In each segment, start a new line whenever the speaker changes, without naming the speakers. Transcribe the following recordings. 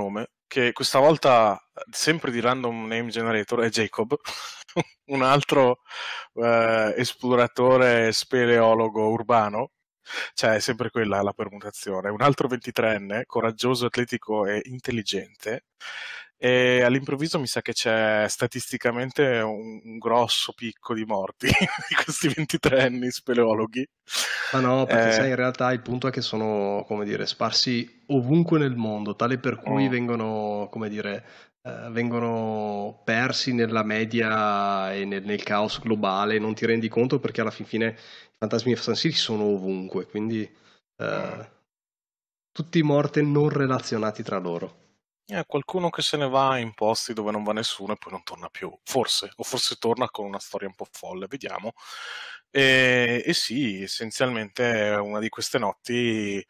nome, che questa volta sempre di random name generator è Jacob, un altro eh, esploratore speleologo urbano, cioè è sempre quella la permutazione, un altro 23enne, coraggioso, atletico e intelligente, e all'improvviso mi sa che c'è statisticamente un, un grosso picco di morti di questi 23 anni speleologhi.
Ma no, perché eh, sai, in realtà il punto è che sono, come dire, sparsi ovunque nel mondo, tale per cui oh. vengono, come dire, eh, vengono persi nella media e nel, nel, caos globale, non ti rendi conto perché alla fin fine i fantasmi di Fast assassini sono ovunque, quindi eh, mm. tutti morti non relazionati tra loro
eh, qualcuno che se ne va in posti dove non va nessuno e poi non torna più, forse, o forse torna con una storia un po' folle, vediamo. E, e sì, essenzialmente una di queste notti eh,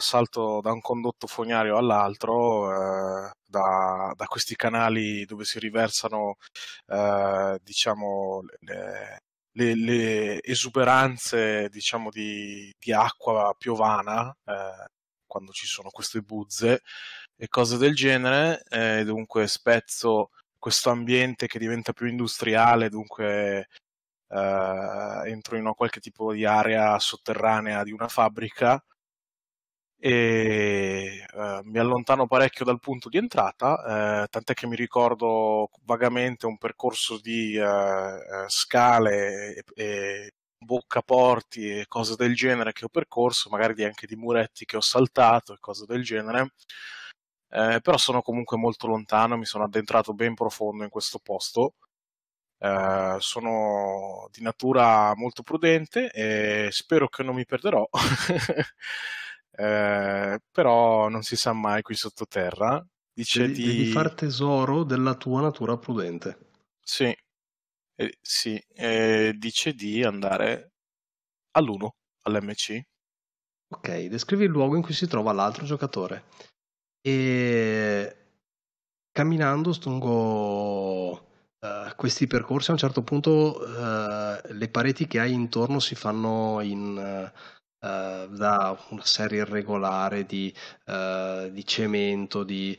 salto da un condotto fognario all'altro, eh, da, da, questi canali dove si riversano, eh, diciamo, le, le, le, esuberanze, diciamo, di, di acqua piovana, eh, quando ci sono queste buzze, e cose del genere, eh, dunque spezzo questo ambiente che diventa più industriale, dunque eh, entro in una qualche tipo di area sotterranea di una fabbrica e eh, mi allontano parecchio dal punto di entrata, eh, tant'è che mi ricordo vagamente un percorso di eh, eh scale e, e boccaporti e cose del genere che ho percorso, magari anche di muretti che ho saltato e cose del genere eh, però sono comunque molto lontano, mi sono addentrato ben profondo in questo posto. Eh, sono di natura molto prudente e spero che non mi perderò, eh, però non si sa mai qui sottoterra. Dice devi, di... devi far
tesoro della tua natura prudente.
Sì, eh, sì. Eh, dice di
andare all'1, all'MC. Ok, descrivi il luogo in cui si trova l'altro giocatore e camminando lungo uh, eh, questi percorsi a un certo punto uh, le pareti che hai intorno si fanno in, uh, da una serie irregolare di, di cemento, di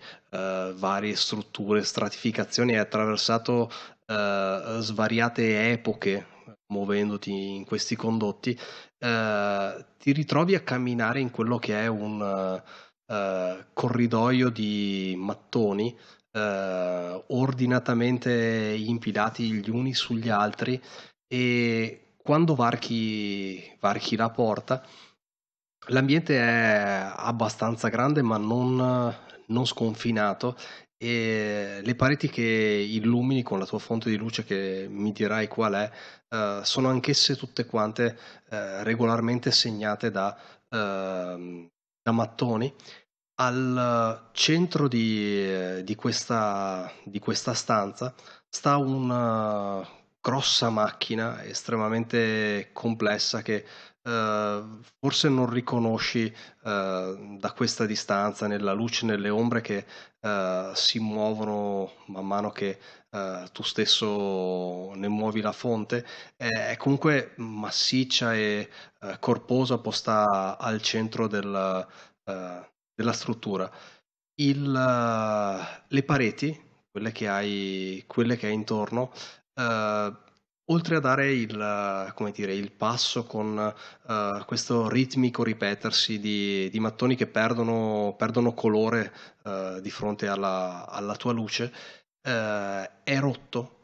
varie strutture, stratificazioni, hai attraversato svariate epoche muovendoti in questi condotti, ti ritrovi a camminare in quello che è un eh, corridoio di mattoni eh, ordinatamente impilati gli uni sugli altri e quando varchi, varchi la porta l'ambiente è abbastanza grande ma non, non sconfinato e le pareti che illumini con la tua fonte di luce che mi dirai qual è eh, sono anch'esse tutte quante eh, regolarmente segnate da eh, da mattoni, al eh, centro di, eh, di, questa, di questa stanza sta una eh, grossa macchina estremamente complessa che eh, forse non riconosci uh, da questa distanza nella luce, nelle ombre che uh, si muovono man mano che tu stesso ne muovi la fonte, è comunque massiccia e corposa posta al centro del, della struttura. Il, le pareti, quelle che hai, quelle che hai intorno, Oltre a dare il, eh, dire, il passo con uh, questo ritmico ripetersi di, di mattoni che perdono, perdono colore uh, di fronte alla, alla tua luce, uh, è rotto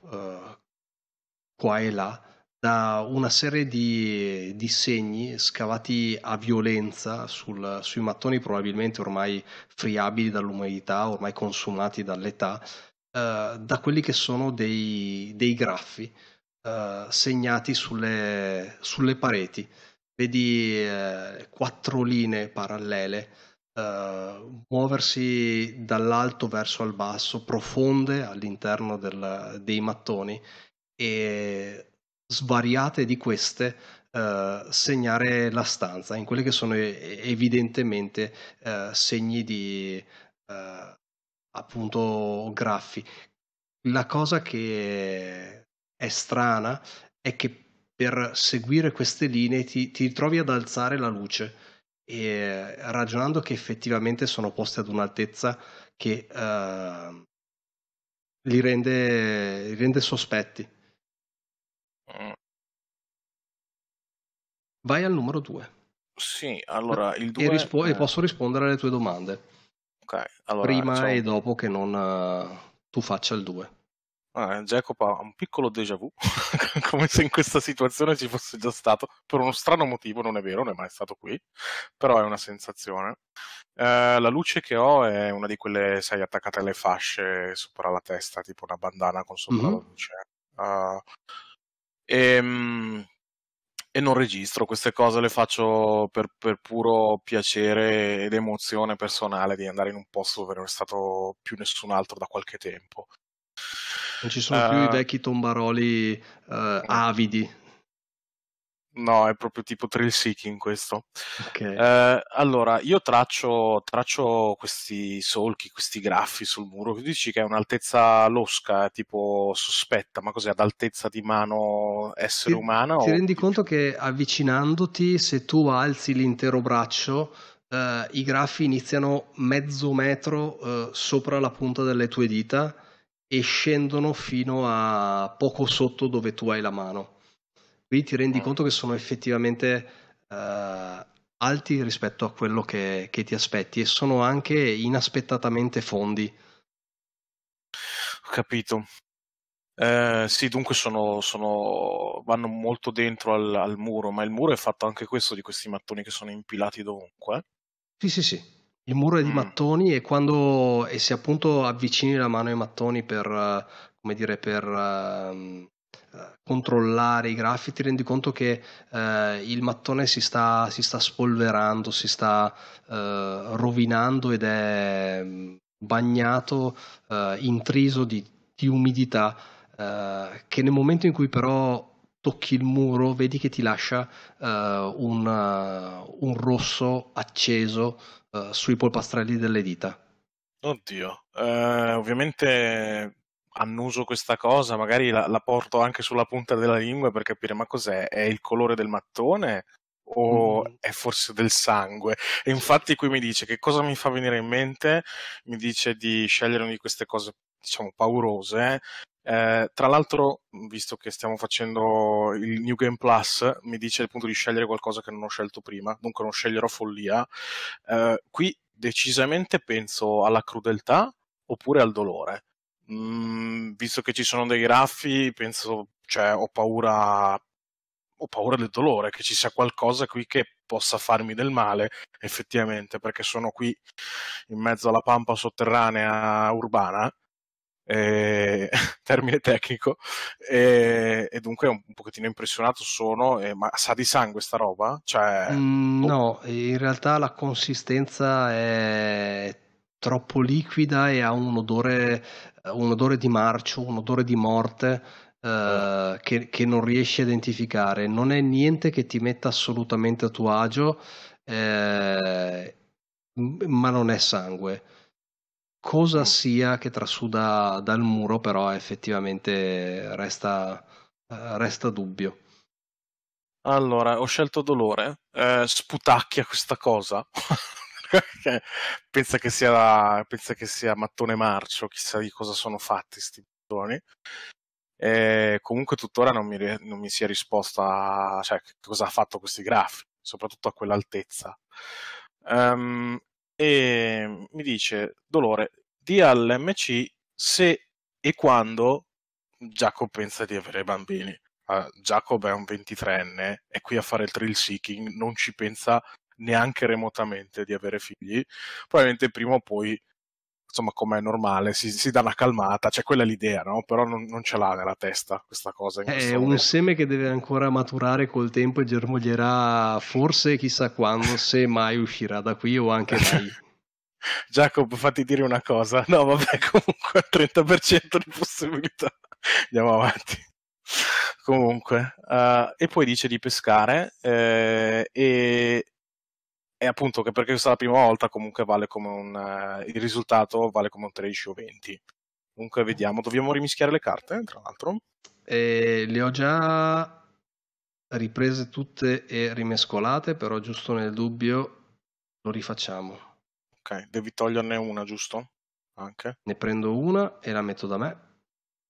qua e là da una serie di, di segni scavati a violenza sul, sui mattoni probabilmente ormai friabili dall'umidità, ormai consumati dall'età, da quelli che sono dei, dei graffi eh, segnati sulle, sulle, pareti. Vedi eh, quattro linee parallele eh, muoversi dall'alto verso il basso, profonde all'interno del, dei mattoni e svariate di queste Uh, segnare la stanza, in quelli che sono eh, evidentemente uh, segni di uh, appunto graffi. La cosa che è strana è che per seguire queste linee ti, ti ritrovi ad alzare la luce e ragionando che effettivamente sono poste ad un'altezza che uh, li, rende, li rende sospetti. Mm. Vai al numero 2.
Sì, allora il 2... E, rispo- eh. e, posso
rispondere alle tue domande. Ok, allora... Prima cioè... e dopo che non uh, tu faccia il 2. Ah, Jacob ha un piccolo déjà vu, come se in questa situazione ci fosse
già stato, per uno strano motivo, non è vero, non è mai stato qui, però è una sensazione. Eh, la luce che ho è una di quelle, sei attaccate alle fasce sopra la testa, tipo una bandana con sopra mm-hmm. la luce. Uh, eh, e, ehm, e, non registro, queste cose le faccio per, per puro piacere ed emozione personale di andare in un posto dove non è stato più nessun altro da qualche tempo
non ci sono uh, più i eh. vecchi tombaroli uh, avidi.
No, è proprio tipo trail seeking questo. Okay. Uh, allora, io traccio, traccio, questi solchi, questi graffi sul muro. Tu dici che è un'altezza losca, tipo sospetta, ma cos'è? Ad altezza di mano essere ti, umana? Ti o... rendi
conto che avvicinandoti, se tu alzi l'intero braccio, uh, i graffi iniziano mezzo metro uh, sopra la punta delle tue dita e scendono fino a poco sotto dove tu hai la mano. Quindi ti rendi ah. conto che sono effettivamente eh, alti rispetto a quello che, che, ti aspetti e sono anche inaspettatamente fondi. Ho capito.
Eh, sì, dunque sono, sono, vanno molto dentro al, al muro, ma il muro è fatto anche questo di questi mattoni che sono impilati dovunque.
Sì, sì, sì. Il muro è di mm. mattoni e quando e se appunto avvicini la mano ai mattoni per, eh, come dire, per uh, controllare i grafi ti rendi conto che uh, il mattone si sta, si sta, spolverando, si sta uh, rovinando ed è mm, bagnato, intriso di, di umidità che nel momento in cui però tocchi il muro vedi che ti lascia un, un rosso acceso eh, sui polpastrelli delle dita.
Oddio, eh, ovviamente annuso questa cosa, magari la, la, porto anche sulla punta della lingua per capire ma cos'è, è il colore del mattone o mm. è forse del sangue? E infatti qui mi dice che cosa mi fa venire in mente, mi dice di scegliere una di queste cose diciamo paurose eh, tra l'altro, visto che stiamo facendo il New Game Plus, mi dice appunto di scegliere qualcosa che non ho scelto prima, dunque non sceglierò follia. Eh, qui decisamente penso alla crudeltà oppure al dolore. Mm, visto che ci sono dei graffi, penso, cioè, ho paura ho paura del dolore, che ci sia qualcosa qui che possa farmi del male, effettivamente, perché sono qui in mezzo alla pampa sotterranea urbana eh, termine tecnico, eh, e dunque un, un pochettino impressionato sono, eh, ma sa di sangue sta roba? Cioè, mm, boh.
No, in realtà la consistenza è troppo liquida e ha un odore, un odore di marcio, un odore di morte. Uh, che, che, non riesci a identificare. Non è niente che ti metta assolutamente a tuo agio, eh, ma non è sangue cosa sia che trasuda dal muro, però effettivamente resta, eh, resta dubbio. Allora, ho scelto dolore, eh, sputacchia questa cosa.
pensa, che sia, pensa che sia mattone marcio, chissà di cosa sono fatti questi bidoni. Eh, comunque tuttora non mi, non mi si è risposta a cioè, cosa ha fatto questi grafi, soprattutto a quell'altezza. Um, e mi dice Dolore, di all'MC se e quando Jacob pensa di avere bambini. Uh, Jacob è un 23enne, è qui a fare il thrill seeking, non ci pensa neanche remotamente di avere figli. Probabilmente prima o poi insomma, come è normale, si, si, dà una calmata, cioè quella è l'idea, no? Però non, non ce l'ha nella testa questa cosa. È un momento. seme
che deve ancora maturare col tempo e germoglierà forse chissà quando, se mai uscirà da qui o anche da lì. Giacomo, fatti dire una cosa. No, vabbè, comunque 30% di
possibilità. Andiamo avanti. Comunque, uh, e poi dice di pescare eh, e e appunto che perché questa è la prima volta comunque vale come un, eh, il risultato vale come un 13 o 20. Comunque vediamo, dobbiamo
rimischiare le carte, tra l'altro. Eh, le ho già riprese tutte e rimescolate, però giusto nel dubbio lo rifacciamo. Ok, devi toglierne una, giusto? Anche. Ne prendo una e la metto da me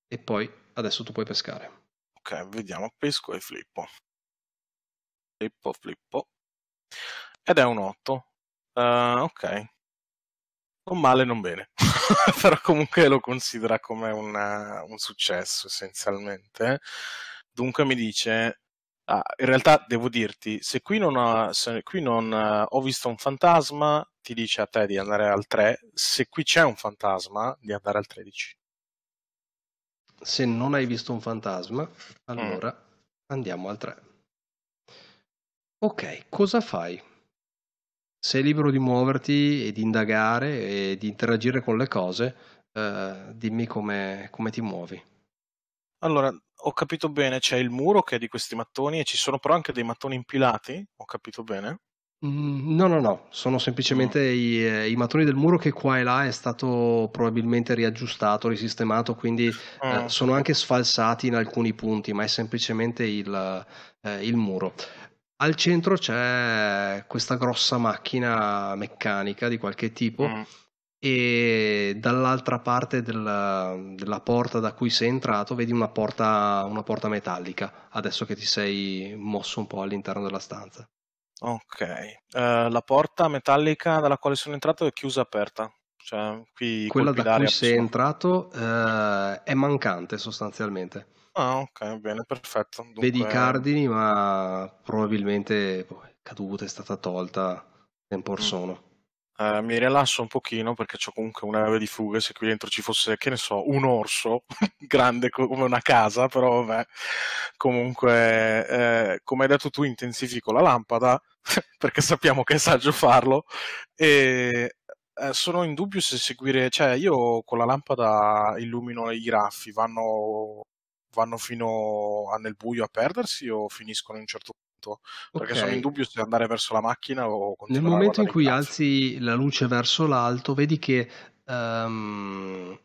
e poi adesso tu puoi pescare. Ok, vediamo, pesco e flippo.
Flippo, flippo. Ed è un 8. Uh, eh, ok. Non male, non bene. Però comunque lo considera come una, eh, un successo essenzialmente. Dunque mi dice, ah, in realtà devo dirti, se qui non, ho, se qui non uh, ho visto un fantasma, ti dice a te di andare al 3. Se qui c'è un fantasma, di andare al 13.
Se non hai visto un fantasma, allora mm. andiamo al 3. Ok, cosa fai? sei libero di muoverti e di indagare e di interagire con le cose, eh, dimmi come, come, ti muovi.
Allora, ho capito bene, c'è il muro che è di questi mattoni e ci sono però anche dei mattoni impilati, ho capito bene?
Mm, no, no, no, sono semplicemente no. I, eh, i, mattoni del muro che qua e là è stato probabilmente riaggiustato, risistemato, quindi mm. eh, ah. sono anche sfalsati in alcuni punti, ma è semplicemente il, eh, il muro. Al centro c'è questa grossa macchina meccanica di qualche tipo mm. e dall'altra parte del, della porta da cui sei entrato vedi una porta, una porta metallica, adesso che ti sei mosso un po' all'interno della stanza. Ok,
uh, la porta metallica dalla quale sono entrato è chiusa aperta. Cioè, qui Quella da cui sei
entrato uh, è mancante sostanzialmente. Ah, ok, bene, perfetto. Dunque... Vedi i cardini, ma probabilmente boh, è caduta, è stata tolta tempor mm. sono. Eh,
mi rilasso un pochino perché ho comunque un'area di fuga. Se qui dentro ci fosse, che ne so, un orso grande come una casa, però vabbè. Comunque, eh, come hai detto tu, intensifico la lampada perché sappiamo che è saggio farlo. E eh, sono in dubbio se seguire, cioè io con la lampada illumino i graffi, vanno vanno fino a nel buio a perdersi o finiscono in un certo punto? Perché okay. sono in dubbio se andare verso la macchina o continuare. Nel momento in cui in
alzi la luce verso l'alto, vedi che um,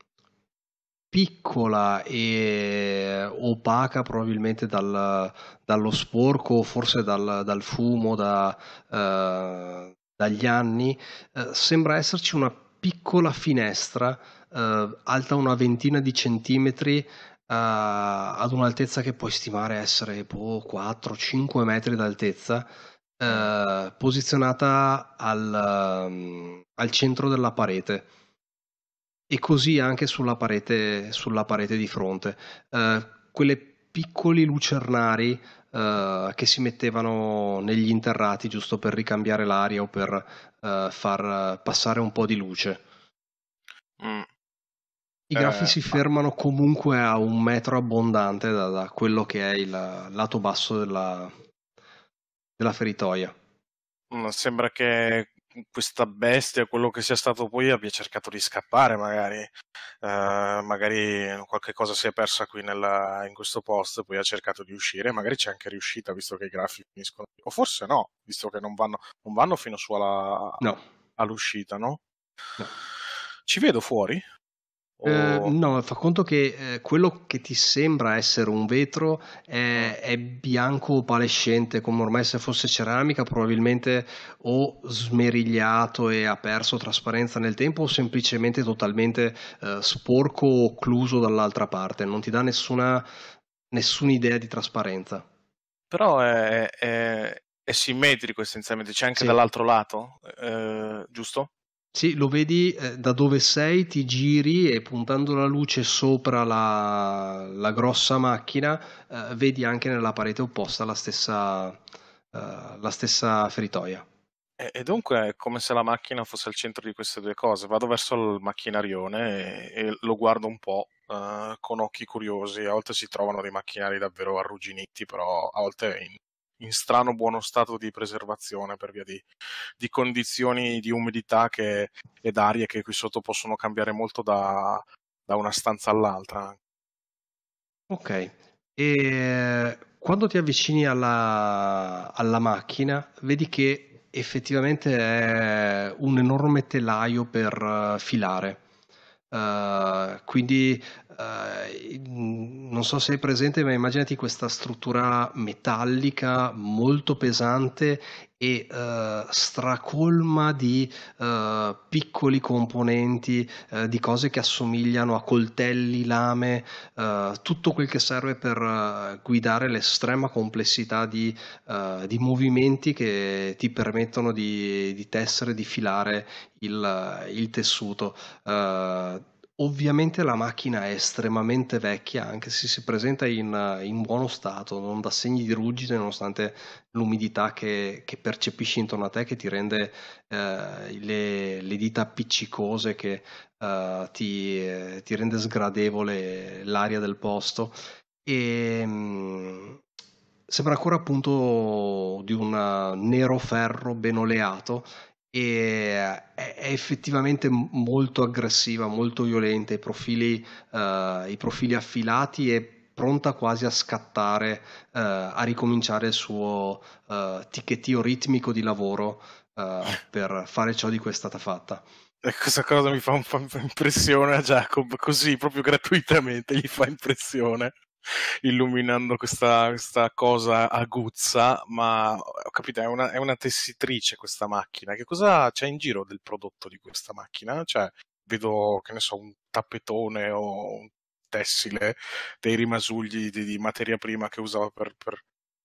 piccola e opaca probabilmente dal, dallo sporco, forse dal, dal fumo, da, uh, dagli anni, uh, sembra esserci una piccola finestra uh, alta una ventina di centimetri eh, ad un'altezza che puoi stimare essere boh, 4-5 metri d'altezza, eh, posizionata al, um, al, centro della parete e così anche sulla parete, sulla parete di fronte. Eh, quelle piccoli lucernari eh, che si mettevano negli interrati giusto per ricambiare l'aria o per eh, far passare un po' di luce. Mm. I grafici eh, si fermano comunque a un metro abbondante da, da quello che è il lato basso della, della feritoia.
Mm, sembra che questa bestia, quello che sia stato poi, abbia cercato di scappare, magari. Uh, magari qualche cosa si è persa qui nella, in questo posto, poi ha cercato di uscire, magari c'è anche riuscita, visto che i grafici finiscono. O forse no, visto che non vanno, non vanno fino su alla, no. all'uscita, no?
no? Ci vedo fuori? Ehm, no, fa conto che eh, quello che ti sembra essere un vetro è, è, bianco opalescente, come ormai se fosse ceramica, probabilmente o smerigliato e ha perso trasparenza nel tempo o semplicemente totalmente eh, sporco o occluso dall'altra parte, non ti dà nessuna, nessuna idea di trasparenza.
Però è, è, è simmetrico essenzialmente, c'è anche sì. dall'altro lato, eh, giusto?
Sì, lo vedi eh, da dove sei, ti giri e puntando la luce sopra la, la grossa macchina, eh, vedi anche nella parete opposta la stessa, eh, la stessa feritoia.
E, e, dunque è come se la macchina fosse al centro di queste due cose. Vado verso il macchinarione e, e lo guardo un po' eh, con occhi curiosi. A volte si trovano dei macchinari davvero arrugginiti, però a volte in in strano buono stato di preservazione per via di, di condizioni di umidità che, ed arie che qui sotto possono cambiare molto da, da una stanza all'altra.
Ok, e quando ti avvicini alla, alla macchina vedi che effettivamente è un enorme telaio per eh, filare. Uh, quindi eh, non so se è presente, ma immaginati questa struttura metallica molto pesante e eh, stracolma di eh, piccoli componenti, eh, di cose che assomigliano a coltelli, lame, eh, tutto quel che serve per guidare l'estrema complessità di, di, movimenti che ti permettono di, di tessere, di filare il, il tessuto Ovviamente la macchina è estremamente vecchia, anche se si presenta in, eh, in buono stato, non dà segni di ruggine nonostante l'umidità che, che percepisci intorno a te, che ti rende eh, le, le, dita appiccicose, che eh, ti, eh, ti, rende sgradevole l'aria del posto. E, ehm, mh, sembra ancora appunto di un eh, nero ferro ben oleato e eh, è effettivamente molto aggressiva, molto violenta, i profili, uh, i profili affilati e pronta quasi a scattare, uh, a ricominciare il suo uh, ticchettio ritmico di lavoro uh, per fare ciò di cui è stata fatta.
E questa cosa mi fa, un, fa impressione
a Jacob, così proprio gratuitamente gli fa
impressione illuminando questa, questa, cosa aguzza, ma ho capito, è una, è una, tessitrice questa macchina. Che cosa c'è in giro del prodotto di questa macchina? Cioè, vedo, che ne so, un tappetone o un tessile, dei rimasugli di, di materia prima che usava per... per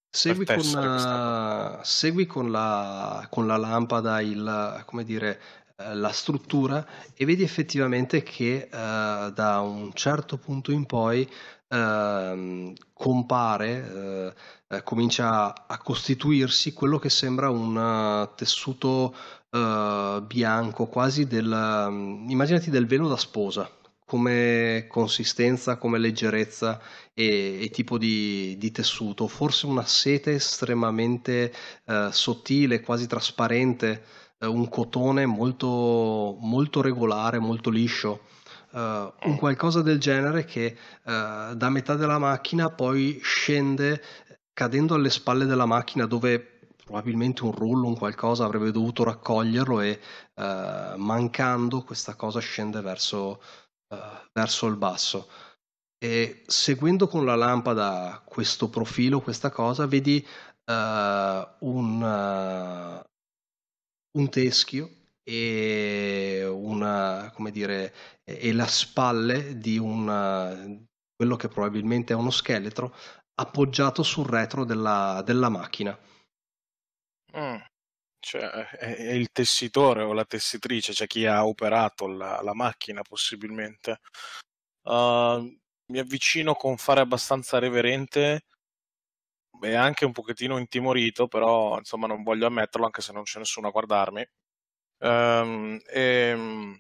segui, per con,
questa... Eh, segui con la, con la lampada il, come dire, eh, la struttura e vedi effettivamente che uh, da un certo punto in poi Ehm, eh, compare, eh, comincia a costituirsi quello che sembra un eh, tessuto eh, bianco, quasi del... Mm, immaginati del velo da sposa come consistenza, come leggerezza e, e tipo di, di, tessuto, forse una seta estremamente eh, sottile, quasi trasparente, eh, un cotone molto, molto regolare, molto liscio uh, un qualcosa del genere che uh, da metà della macchina poi scende cadendo alle spalle della macchina dove probabilmente un rullo, un qualcosa avrebbe dovuto raccoglierlo e uh, mancando questa cosa scende verso, verso il basso. E seguendo con la lampada questo profilo, questa cosa, vedi un, un teschio e, una, come dire, e la spalle di una, quello che probabilmente è uno scheletro appoggiato sul retro della, della macchina.
Mm. Cioè, è, è, il tessitore o la tessitrice, cioè chi ha operato la, la macchina possibilmente. Uh, mi avvicino con fare abbastanza reverente e anche un pochettino intimorito, però insomma non voglio ammetterlo anche se non c'è nessuno a guardarmi. Um, e, uh,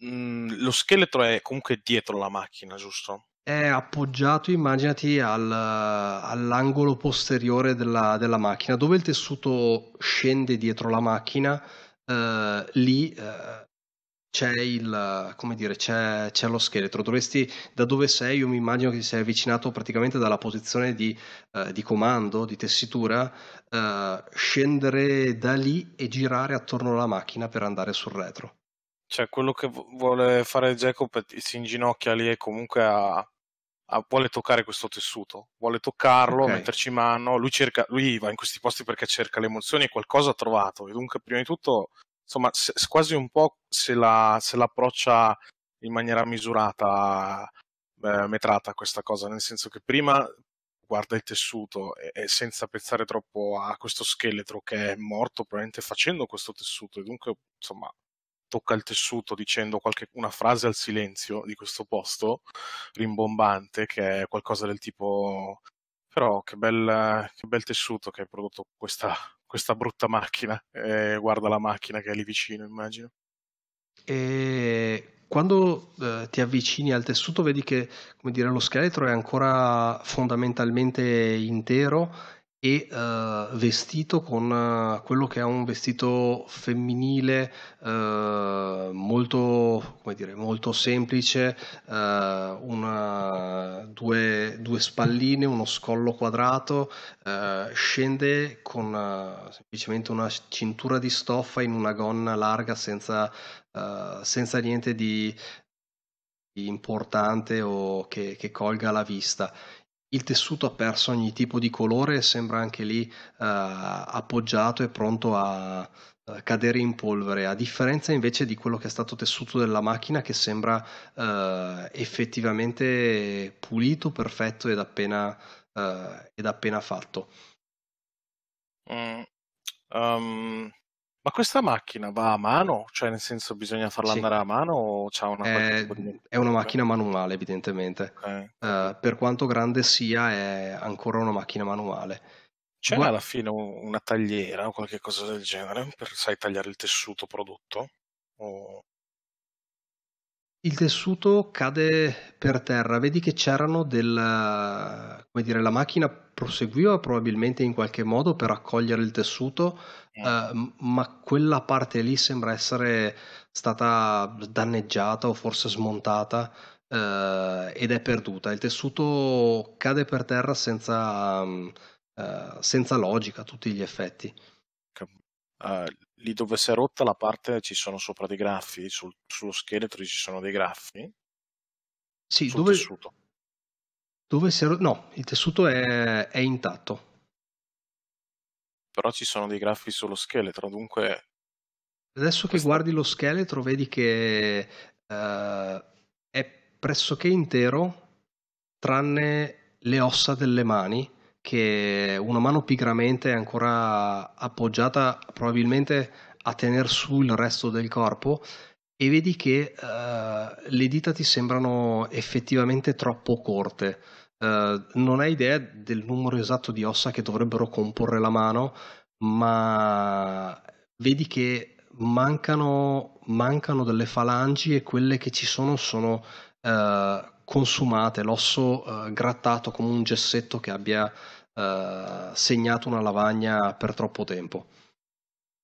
lo scheletro è comunque dietro la macchina, giusto?
È appoggiato, immaginati, al, all'angolo posteriore della, della, macchina, dove il tessuto scende dietro la macchina, eh, lì eh, c'è, il, dire, c'è, c'è lo scheletro. Dovresti, da dove sei, io mi immagino che ti sei avvicinato praticamente dalla posizione di, eh, di comando, di tessitura, eh, scendere da lì e girare attorno alla macchina per andare sul retro.
Cioè, quello che vuole fare Jacob si inginocchia lì e comunque a, a, vuole toccare questo tessuto, vuole toccarlo, okay. metterci mano. Lui, cerca, lui va in questi posti perché cerca le emozioni e qualcosa ha trovato. E dunque, prima di tutto, insomma, se, quasi un po' se, la, se l'approccia in maniera misurata, eh, metrata questa cosa, nel senso che prima guarda il tessuto e, e, senza pensare troppo a questo scheletro che è morto probabilmente facendo questo tessuto e dunque, insomma, tocca il tessuto dicendo qualche, una frase al silenzio di questo posto rimbombante che è qualcosa del tipo però che bel, che bel tessuto che hai prodotto questa, questa brutta macchina e eh, guarda la macchina che è lì vicino, immagino.
E quando eh, ti avvicini al tessuto vedi che dire, lo scheletro è ancora fondamentalmente intero e uh, vestito con uh, quello che è un vestito femminile uh, molto, come dire, molto semplice, una, due, due, spalline, uno scollo quadrato, scende con semplicemente una cintura di stoffa in una gonna larga senza, senza niente di, di importante o che, che colga la vista il tessuto ha perso ogni tipo di colore e sembra anche lì eh, appoggiato e pronto a eh, cadere in polvere, a differenza invece di quello che è stato tessuto della macchina che sembra eh, effettivamente pulito, perfetto ed appena, eh, ed appena fatto. Mm. Um, ma questa
macchina va a mano? Cioè, nel senso, bisogna farla sì. andare a mano o c'ha una è, eh, è una
macchina manuale, evidentemente. Okay. Uh, eh. eh, per quanto grande sia, è ancora una macchina manuale. C'è Guarda... alla fine una tagliera o qualche cosa del genere
per, sai, tagliare il tessuto prodotto? O...
Il tessuto cade per terra, vedi che c'erano del, come dire, la macchina proseguiva probabilmente in qualche modo per raccogliere il tessuto, eh. eh, m- ma quella parte lì sembra essere stata danneggiata o forse smontata eh, ed è perduta. Il tessuto cade per terra senza, mm, eh, senza logica a tutti gli effetti. Uh, lì dove
si è rotta la parte ci sono sopra dei graffi, sul, sullo scheletro ci sono dei graffi.
Sì, sul dove, tessuto. Dove si è rotto? No, il tessuto è, è intatto.
Però ci sono dei graffi sullo scheletro, dunque...
Adesso che guardi lo scheletro vedi che uh, è pressoché intero, tranne le ossa delle mani che una mano pigramente è ancora appoggiata probabilmente a tenere su il resto del corpo e vedi che uh, le dita ti sembrano effettivamente troppo corte. Uh, non hai idea del numero esatto di ossa che dovrebbero comporre la mano, ma vedi che mancano, mancano delle falangi e quelle che ci sono sono uh, consumate, l'osso grattato come un gessetto che abbia eh, segnato una lavagna per troppo tempo.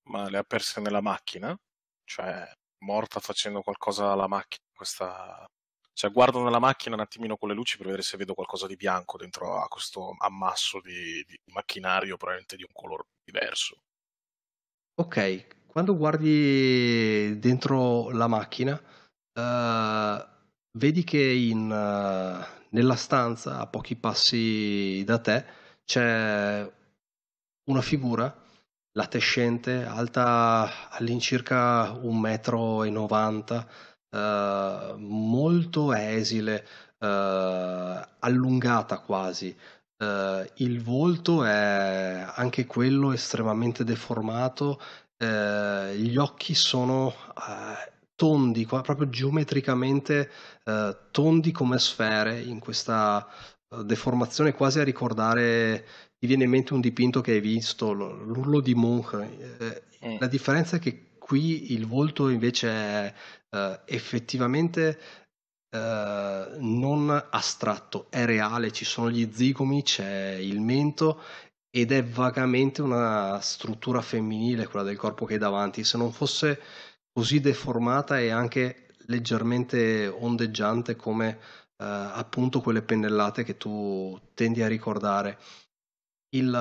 Ma le ha perse nella
macchina? Cioè, morta facendo qualcosa alla macchina? Questa... Cioè, guardo nella macchina un attimino con le luci per vedere se vedo qualcosa di bianco dentro a questo ammasso di, di macchinario, probabilmente di un colore diverso.
Ok, quando guardi dentro la macchina, uh, vedi che in, uh, nella stanza, a pochi passi da te, c'è una figura latescente, alta all'incirca un metro e novanta, eh, molto esile, eh, allungata quasi. Eh, il volto è anche quello estremamente deformato, eh, gli occhi sono eh, tondi, proprio geometricamente tondi come sfere in questa deformazione quasi a ricordare, ti viene in mente un dipinto che hai visto, l'urlo di Munch. Eh. La differenza è che qui il volto invece è eh, effettivamente eh, non astratto, è reale, ci sono gli zigomi, c'è il mento ed è vagamente una struttura femminile quella del corpo che è davanti, se non fosse così deformata e anche leggermente ondeggiante come eh, appunto quelle pennellate che tu tendi a ricordare. Il,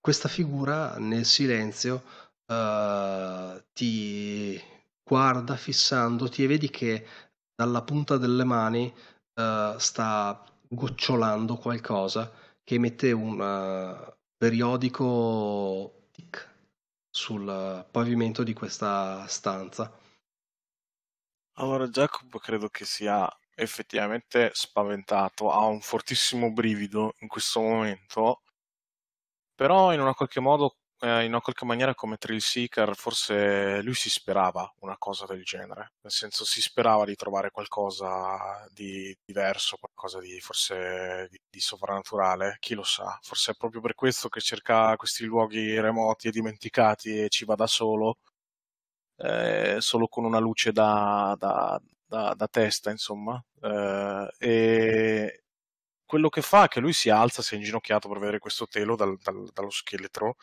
questa figura nel silenzio eh, ti guarda fissandoti e vedi che dalla punta delle mani eh, sta gocciolando qualcosa che emette un periodico tic sul pavimento di questa stanza. Allora Jacob credo che sia
effettivamente spaventato, ha un fortissimo brivido in questo momento, però in una qualche modo, eh, in una qualche maniera come Thrill Seeker, forse lui si sperava una cosa del genere, nel senso si sperava di trovare qualcosa di diverso, qualcosa di forse di, di sovrannaturale, chi lo sa, forse è proprio per questo che cerca questi luoghi remoti e dimenticati e ci va da solo. Eh, solo con una luce da, da, da, da testa, insomma, eh, e quello che fa è che lui si alza, si è inginocchiato per vedere questo telo dal, dal, dallo scheletro,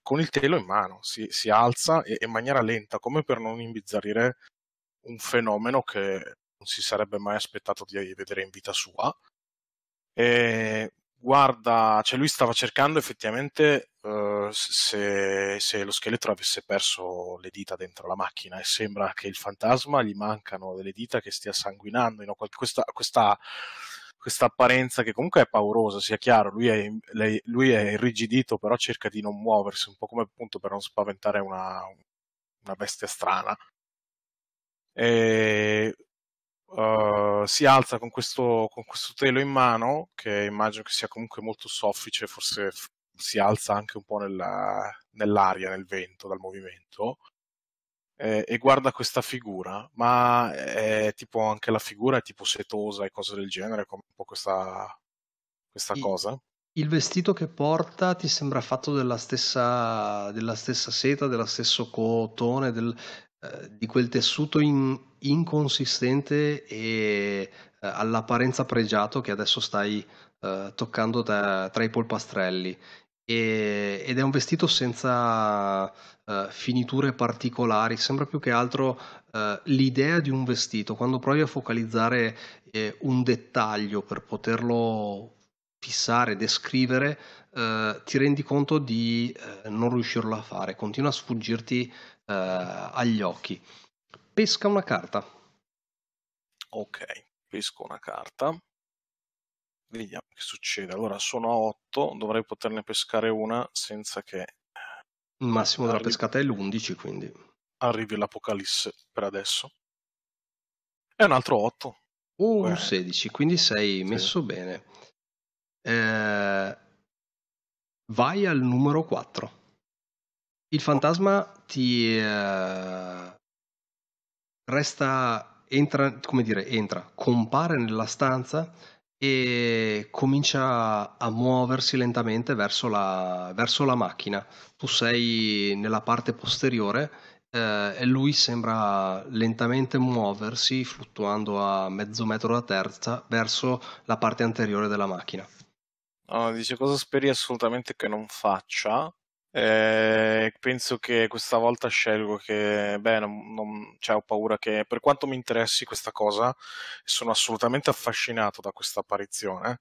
con il telo in mano, si, si alza e, in maniera lenta, come per non imbizzarrire un fenomeno che non si sarebbe mai aspettato di vedere in vita sua. E guarda, cioè lui stava cercando effettivamente Uhm, se, se, lo scheletro avesse perso le dita dentro la macchina e sembra che il fantasma gli mancano delle dita che stia sanguinando, no? questa, questa, questa, apparenza che comunque è paurosa, sia chiaro, lui è, lei, lui è, irrigidito, però cerca di non muoversi, un po' come appunto per non spaventare una, una bestia strana. E Uh, si alza con questo, con questo, telo in mano, che immagino che sia comunque molto soffice, forse si alza anche un po' nella, nell'aria, nel vento, dal movimento, eh, e guarda questa figura, ma eh, è tipo anche la figura è tipo setosa e cose del genere, come un po' questa, questa il, cosa.
Il vestito che porta ti sembra fatto della stessa, della stessa seta, dello stesso cotone, del, eh, di quel tessuto in, inconsistente e eh, all'apparenza pregiato che adesso stai eh, toccando te, tra i polpastrelli e, ed è un vestito senza uh, finiture particolari, sembra più che altro uh, l'idea di un vestito, quando provi a focalizzare eh, un dettaglio per poterlo fissare, descrivere, eh, ti rendi conto di eh, non riuscirlo a fare, continua a sfuggirti eh, agli occhi. Pesca una carta. Ok,
pesco una carta vediamo che succede. Allora, sono a 8, dovrei poterne pescare una senza che... Il
eh, massimo della arrivi... pescata è l'11, quindi... Arrivi l'Apocalisse per adesso. È un altro 8. Uh, un 16, quindi sei sì. messo bene. Eh, vai al numero 4. Il fantasma ti eh, resta, entra, come dire, entra, compare nella stanza e comincia a muoversi lentamente verso la, verso la macchina. Tu sei nella parte posteriore eh, e lui sembra lentamente muoversi, fluttuando a mezzo metro da terza, verso la parte anteriore della macchina.
Oh, dice cosa speri assolutamente che non faccia eh, penso che questa volta scelgo che, beh, non, non, cioè, ho paura che per quanto mi interessi questa cosa, sono assolutamente affascinato da questa apparizione.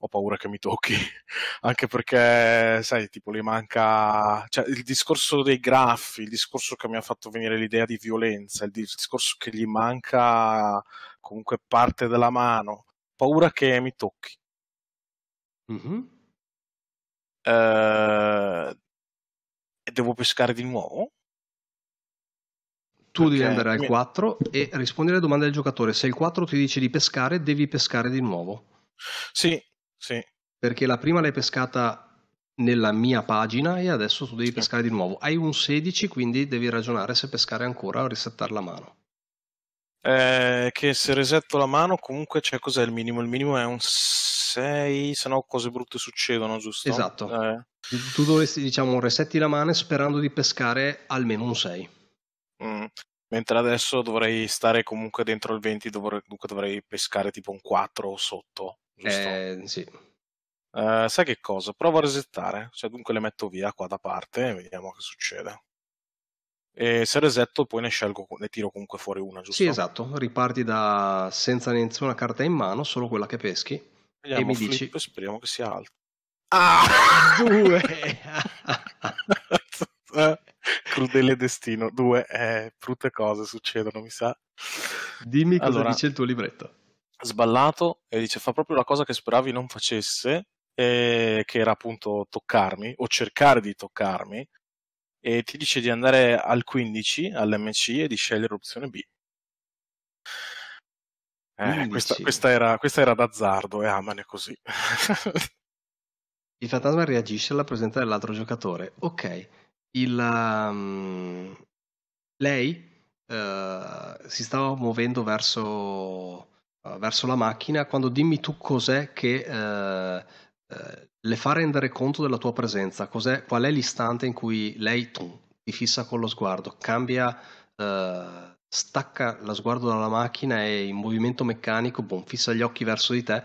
Ho paura che mi tocchi, anche perché, sai, tipo, gli manca cioè, il discorso dei graffi, il discorso che mi ha fatto venire l'idea di violenza, il discorso che gli manca comunque parte della mano. Paura che mi tocchi. Mm-hmm. Uh, devo pescare di nuovo?
Tu devi andare al 4 e rispondere alle domande del giocatore. Se il 4 ti dice di pescare, devi pescare di nuovo. Sì, sì. Perché la prima l'hai pescata nella mia pagina e adesso tu devi sì. pescare di nuovo. Hai un 16, quindi devi ragionare se pescare ancora o risettare la mano.
Eh, che se resetto la mano, comunque, c'è cos'è il minimo? Il minimo è un 6. 6, se no cose brutte succedono, giusto? Esatto.
Eh. Tu dovresti, diciamo, resetti la mano sperando di pescare almeno un 6.
Mm. Mentre adesso dovrei stare comunque dentro il 20, dovrei, dunque dovrei pescare tipo un 4 sotto, giusto? Eh, sì. Uh, sai che cosa? Provo a resettare, cioè dunque le metto via qua da parte e vediamo che succede. E se resetto poi ne scelgo, ne tiro comunque fuori una, giusto? Sì,
esatto, riparti da senza nessuna carta in mano, solo quella che peschi Vediamo, e mi flip, dici... Speriamo che sia alto.
Ah! Due!
Crudele destino.
Due, eh, brutte cose succedono, mi sa. Dimmi cosa allora, dice il tuo libretto. Sballato e dice fa proprio la cosa che speravi non facesse, eh, che era appunto toccarmi o cercare di toccarmi, e ti dice di andare al 15 all'MC e di scegliere l'opzione B. Eh, questa, questa, era, questa, era, d'azzardo e eh, Aman è così.
il fantasma reagisce alla presenza dell'altro giocatore. Ok, il, um, lei uh, si stava muovendo verso, uh, verso, la macchina quando dimmi tu cos'è che uh, le fa rendere conto della tua presenza, cos'è, qual è l'istante in cui lei tum, ti fissa con lo sguardo, cambia stacca lo sguardo dalla macchina e in movimento meccanico, boom, fissa gli occhi verso di te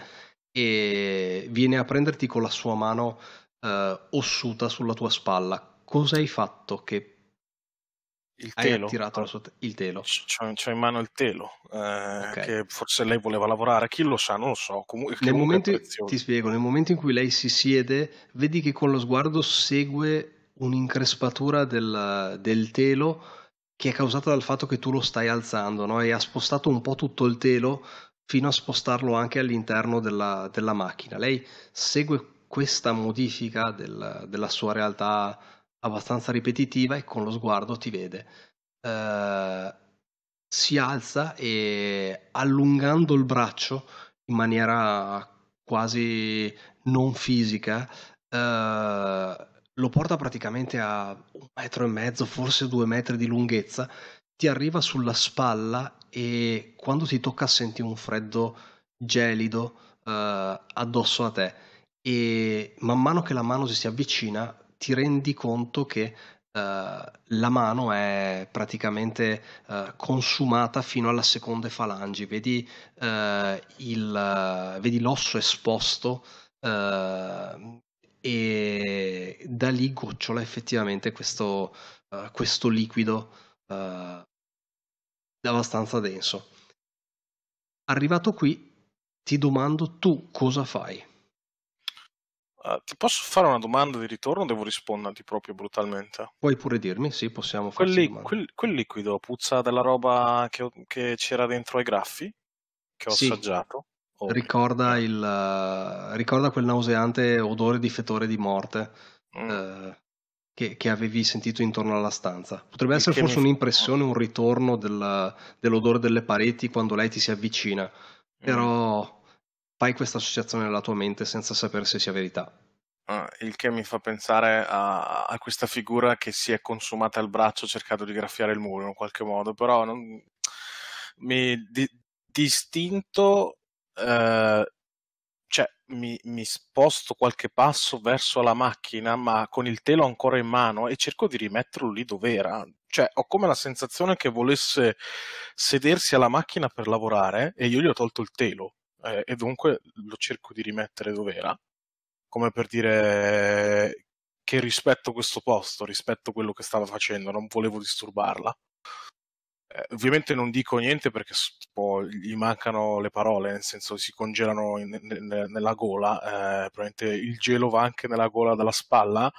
e viene a prenderti con la sua mano eh, ossuta sulla tua spalla. Cosa hai fatto che il telo. Sua... il telo. C'ho, c'ho, in mano il telo,
eh, okay.
che forse lei voleva
lavorare, chi lo sa, non lo so. Comun- nel momento, ti
spiego, nel momento in cui lei si siede, vedi che con lo sguardo segue un'increspatura del, del telo che è causata dal fatto che tu lo stai alzando no? e ha spostato un po' tutto il telo fino a spostarlo anche all'interno della, della macchina. Lei segue questa modifica del, della sua realtà abbastanza ripetitiva e con lo sguardo ti vede. Uh, si alza e allungando il braccio in maniera quasi non fisica, uh, lo porta praticamente a un metro e mezzo, forse due metri di lunghezza, ti arriva sulla spalla e quando ti tocca senti un freddo gelido eh, addosso a te e man mano che la mano si avvicina ti rendi conto che Uh, la mano è praticamente uh, consumata fino alla seconda falange, vedi, uh, il, vedi l'osso esposto e da lì gocciola effettivamente questo, uh, questo liquido uh, abbastanza denso. Arrivato qui, ti domando tu cosa fai? Uh, ti posso fare
una domanda di ritorno devo risponderti proprio brutalmente?
Puoi pure dirmi, sì, possiamo fare. Quel,
quel, quel, liquido puzza della roba che, che c'era dentro ai graffi, che ho sì.
assaggiato? Oh. Ricorda, eh. il, eh, ricorda quel nauseante odore di fetore di morte mm. eh, che, che, avevi sentito intorno alla stanza. Potrebbe essere forse mi... un'impressione, un ritorno del, dell'odore delle pareti quando lei ti si avvicina, mm. però fai questa associazione nella tua mente senza sapere se sia verità. Ah,
il che mi fa pensare a, a, questa figura che si è consumata al braccio cercando di graffiare il muro in qualche modo, però non, mi, di, distinto Ehm, cioè, mi, mi, sposto qualche passo verso la macchina, ma con il telo ancora in mano e cerco di rimetterlo lì dove era. Cioè, ho come la sensazione che volesse sedersi alla macchina per lavorare e io gli ho tolto il telo eh, e dunque lo cerco di rimettere dove era. Come per dire che rispetto questo posto, rispetto quello che stava facendo, non volevo disturbarla. Eh, ovviamente non dico niente perché tipo, gli mancano le parole, nel senso si congelano in, in, nella gola, eh, probabilmente il gelo va anche nella gola della spalla,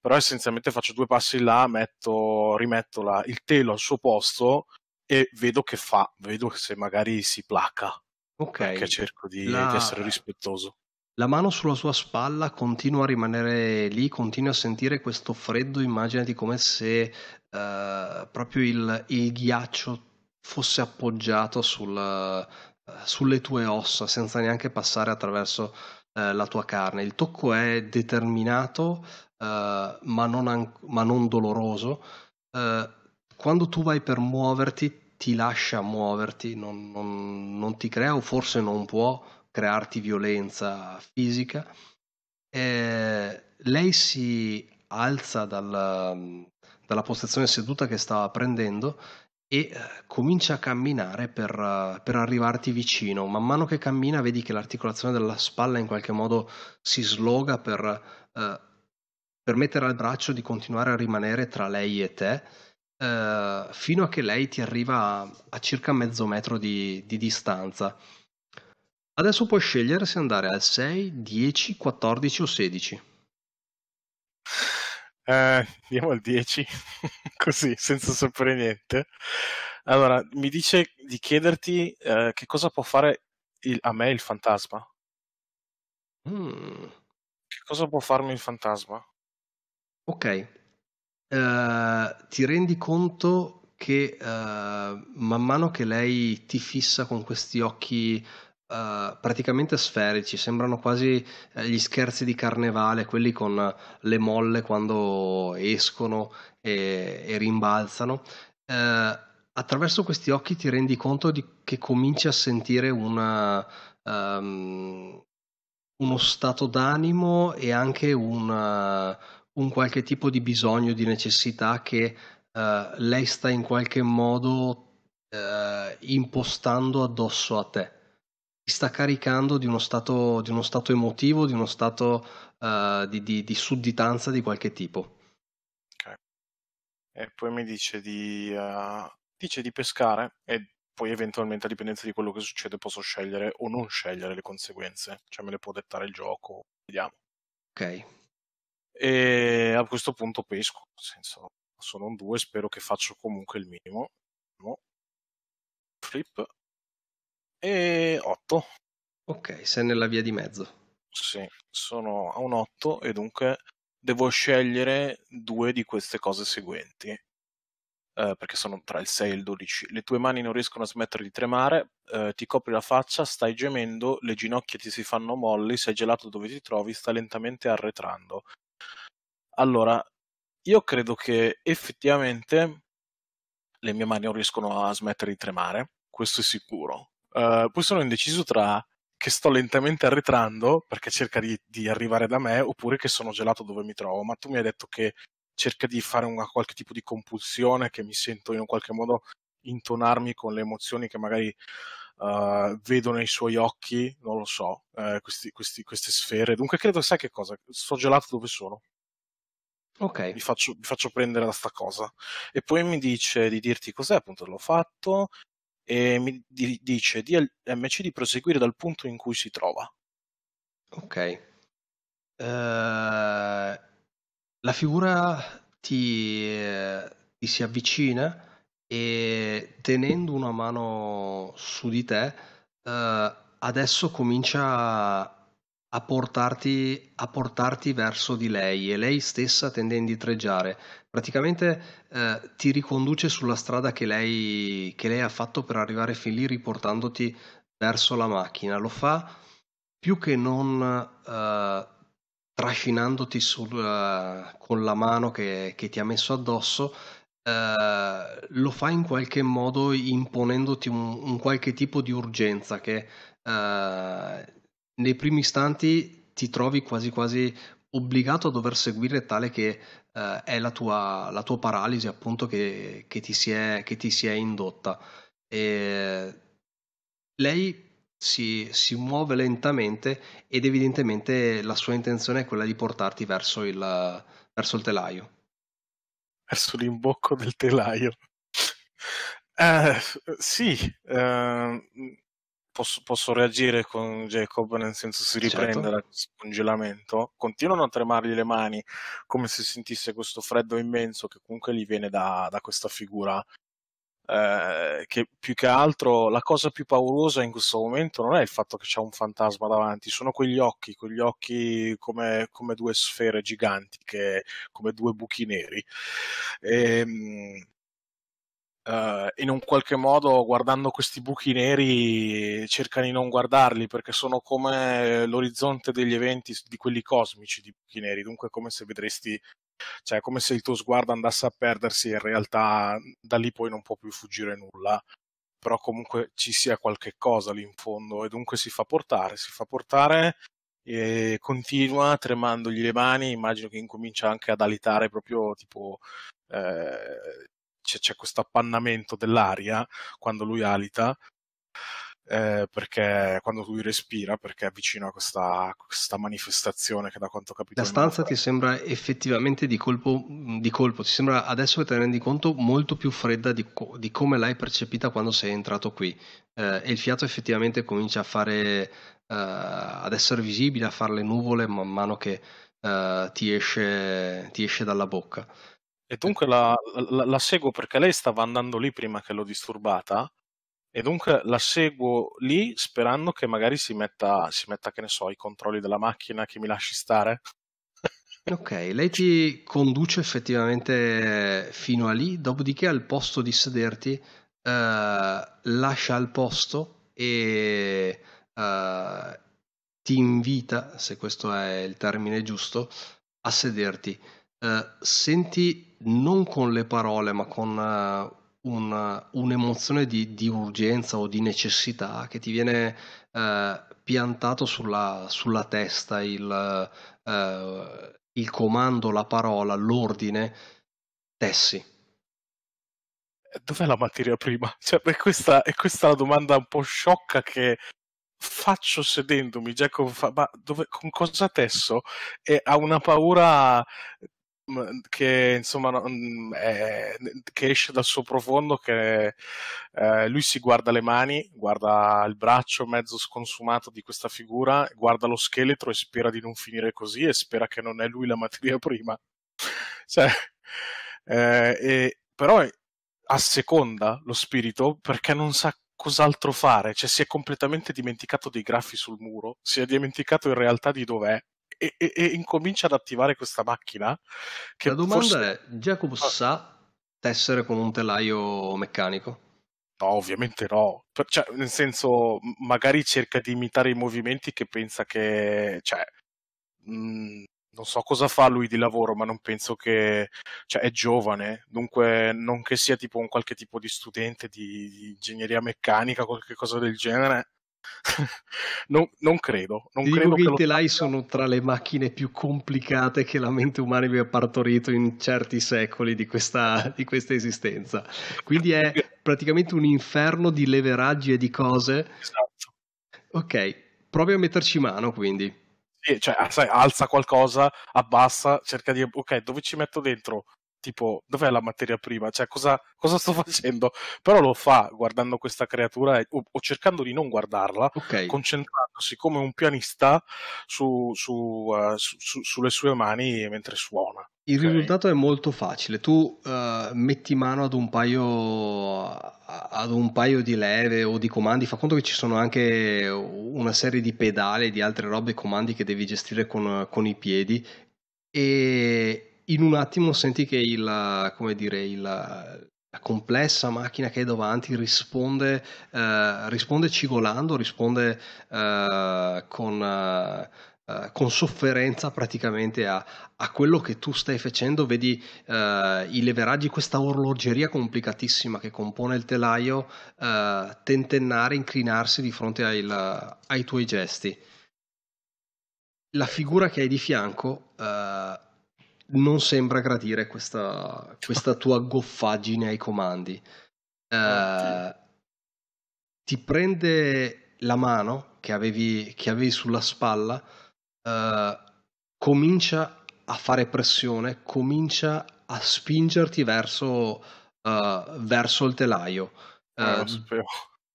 però essenzialmente faccio due passi là, metto, rimetto la, il telo al suo posto e vedo che fa, vedo se magari si placa. Ok. Perché cerco di, la... di essere rispettoso.
La mano sulla sua spalla continua a rimanere lì, continui a sentire questo freddo, immaginati come se eh, proprio il, il, ghiaccio fosse appoggiato sul, eh, sulle tue ossa senza neanche passare attraverso eh, la tua carne. Il tocco è determinato eh, ma, non an- ma, non doloroso. Eh, quando tu vai per muoverti ti lascia muoverti, non, non, non ti crea o forse non può crearti violenza fisica. Eh, lei si alza dalla, dalla, postazione seduta che stava prendendo e eh, comincia a camminare per, eh, per, arrivarti vicino. Man mano che cammina vedi che l'articolazione della spalla in qualche modo si sloga per eh, permettere al braccio di continuare a rimanere tra lei e te eh, fino a che lei ti arriva a, a circa mezzo metro di, di distanza Adesso puoi scegliere se andare al 6, 10, 14 o 16. Uh, eh, andiamo al 10, così, senza
sapere niente. Allora, mi dice di chiederti uh, che cosa può fare il, a me il fantasma. Mm. Che cosa può farmi il fantasma?
Ok, uh, ti rendi conto che man mano che lei ti fissa con questi occhi Uh, praticamente sferici, sembrano quasi eh, gli scherzi di carnevale, quelli con eh, le molle quando escono e, e rimbalzano. attraverso questi occhi ti rendi conto di, che cominci a sentire una, um, ehm, uno stato d'animo e anche una, un qualche tipo di bisogno, di necessità che lei sta in qualche modo impostando addosso a te sta caricando di uno stato, di uno stato emotivo, di uno stato uh, di, di, di, sudditanza di qualche tipo. Ok.
E poi mi dice di, uh, dice di pescare e poi eventualmente a dipendenza di quello che succede posso scegliere o non scegliere le conseguenze, cioè me le può dettare il gioco, vediamo. Ok. E a questo punto pesco, nel senso sono un 2, spero che faccio
comunque il minimo. No. Flip, e 8. Ok, sei nella via di mezzo. Sì, sono a un 8 e
dunque devo scegliere due di queste cose seguenti. Eh, perché sono tra il 6 e il 12. Le tue mani non riescono a smettere di tremare, eh, ti copri la faccia, stai gemendo, le ginocchia ti si fanno molli, sei gelato dove ti trovi, sta lentamente arretrando. Allora, io credo che effettivamente le mie mani non riescono a smettere di tremare, questo è sicuro. Eh, poi sono indeciso tra che sto lentamente arretrando perché cerca di, di, arrivare da me oppure che sono gelato dove mi trovo. Ma tu mi hai detto che cerca di fare una qualche tipo di compulsione, che mi sento in un qualche modo intonarmi con le emozioni che magari uh, vedo nei suoi occhi, non lo so, eh, questi, questi, queste sfere. Dunque credo, sai che cosa? Sto gelato dove sono. Ok. Mi faccio, vi faccio prendere da sta cosa. E poi mi dice di dirti cos'è, appunto, l'ho fatto, e mi dice di MC di proseguire dal punto in cui si trova.
Ok. Uh, la figura ti, ti si avvicina e tenendo una mano su di te eh, adesso comincia a portarti, a portarti verso di lei e lei stessa tende a indietreggiare praticamente eh, ti riconduce sulla strada che lei, che lei ha fatto per arrivare fin lì riportandoti verso la macchina. Lo fa più che non eh, trascinandoti sul, eh, con la mano che, che, ti ha messo addosso, eh, lo fa in qualche modo imponendoti un, un qualche tipo di urgenza che eh, nei primi istanti ti trovi quasi quasi obbligato a dover seguire tale che eh, è la tua, la tua, paralisi appunto che, che, ti si è, che, ti si è, indotta. E lei si, si, muove lentamente ed evidentemente la sua intenzione è quella di portarti verso il, verso il telaio. Verso l'imbocco del telaio.
Uh, sì, uh, posso, posso, reagire con Jacob, nel senso si certo. riprende certo. dal congelamento continuano a tremargli le mani come se sentisse questo freddo immenso che comunque gli viene da, da questa figura. Eh, che più che altro la cosa più paurosa in questo momento non è il fatto che c'è un fantasma davanti, sono quegli occhi, quegli occhi come, come due sfere gigantiche come due buchi neri. E, ehm, uh, in un qualche modo guardando questi buchi neri cerca di non guardarli perché sono come l'orizzonte degli eventi di quelli cosmici di buchi neri, dunque come se vedresti, cioè come se il tuo sguardo andasse a perdersi e in realtà da lì poi non può più fuggire nulla però comunque ci sia qualche cosa lì in fondo e dunque si fa portare, si fa portare e continua tremandogli le mani, immagino che incomincia anche ad alitare proprio tipo eh, c'è questo appannamento dell'aria quando lui alita, eh, perché quando lui respira, perché è vicino a questa, questa manifestazione che da quanto ho capito... La stanza
ti sembra effettivamente di colpo, mm, di colpo, ti sembra adesso che te ne rendi conto molto più fredda di, co- di come l'hai percepita quando sei entrato qui eh, e il fiato effettivamente comincia a fare, uh, ad essere visibile, a fare le nuvole man mano che uh, ti, esce, ti esce dalla bocca. E dunque la, la, la, seguo perché lei
stava andando lì prima che l'ho disturbata. E dunque la seguo lì sperando che magari si metta, si metta che ne so, i controlli della macchina, che mi lasci stare.
Ok, lei ti conduce effettivamente fino a lì, dopodiché al posto di sederti eh, lascia il posto e eh, ti invita, se questo è il termine giusto, a sederti. Eh, senti non con le parole ma con eh, un, un'emozione di, di, urgenza o di necessità che ti viene eh, piantato sulla, sulla, testa il, eh, il comando, la parola, l'ordine, tessi dov'è la materia prima? Cioè, beh, questa, è questa la domanda un po' sciocca che
faccio sedendomi, Giacomo fa, ma dove, con cosa tesso? E ha una paura che insomma mm, è, che esce dal suo profondo che eh, lui si guarda le mani guarda il braccio mezzo sconsumato di questa figura guarda lo scheletro e spera di non finire così e spera che non è lui la materia prima cioè, eh, e, però asseconda lo spirito perché non sa cos'altro fare cioè si è completamente dimenticato dei graffi sul muro si è dimenticato in realtà di dov'è e, e, e incomincia ad attivare questa macchina. La domanda forse... è,
Giacomo ah. sa
tessere con un
telaio meccanico? No, ovviamente no.
Cioè, nel senso, magari cerca di imitare i movimenti che pensa che... Cioè,
mh, mhmm, non so
cosa fa lui di lavoro, ma non penso che... Cioè, è giovane, dunque non che sia tipo un qualche tipo di studente di, di ingegneria meccanica, qualche cosa del genere. non, non, credo. Non Dico credo che, che telai
sono tra le macchine più complicate che la mente umana abbia partorito in certi secoli di questa, di questa esistenza. Quindi è praticamente un inferno di leveraggi e di cose. Esatto. Ok, provi a metterci mano quindi. Sì, cioè, ah, sai, alza qualcosa,
abbassa, cerca di... Ok, dove ci metto dentro? tipo, dov'è la materia prima? Cioè, cosa, cosa sto facendo? Però lo fa guardando questa creatura e, o, o, cercando di non guardarla, okay. concentrandosi come un pianista su, su, uh, su, sulle sue mani mentre suona.
Il okay. risultato è molto facile, tu uh, metti mano ad un, paio, ad un paio di leve o di comandi, fa conto che ci sono anche una serie di pedali, di altre robe, comandi che devi gestire con, con i piedi e, in un attimo senti che il, come dire, il, la complessa macchina che hai davanti risponde, eh, risponde cigolando, risponde eh, con, eh, eh con, sofferenza praticamente a, a, quello che tu stai facendo. Vedi eh, i leveraggi, questa orologeria complicatissima che compone il telaio, eh, tentennare, inclinarsi di fronte al, ai tuoi gesti. La figura che hai di fianco non sembra gradire questa, questa tua goffaggine ai comandi. Eh, ti prende la mano che avevi, che avevi sulla spalla, eh, comincia a fare pressione, comincia a spingerti verso, eh, verso il telaio. Eh, ehm,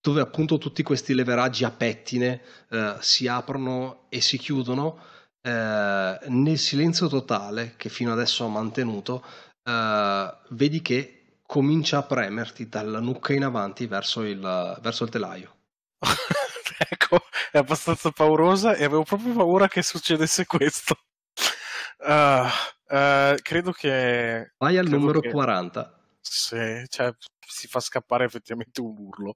dove appunto tutti questi leveraggi a pettine eh, si aprono e si chiudono eh, nel silenzio totale che fino adesso ho mantenuto, eh, vedi che comincia a premerti dalla nucca in avanti verso il, verso il telaio. ecco, è abbastanza paurosa e avevo proprio paura che succedesse questo. Uh,
uh, credo che. Vai al numero che... 40. Sì, cioè, si fa scappare effettivamente un urlo.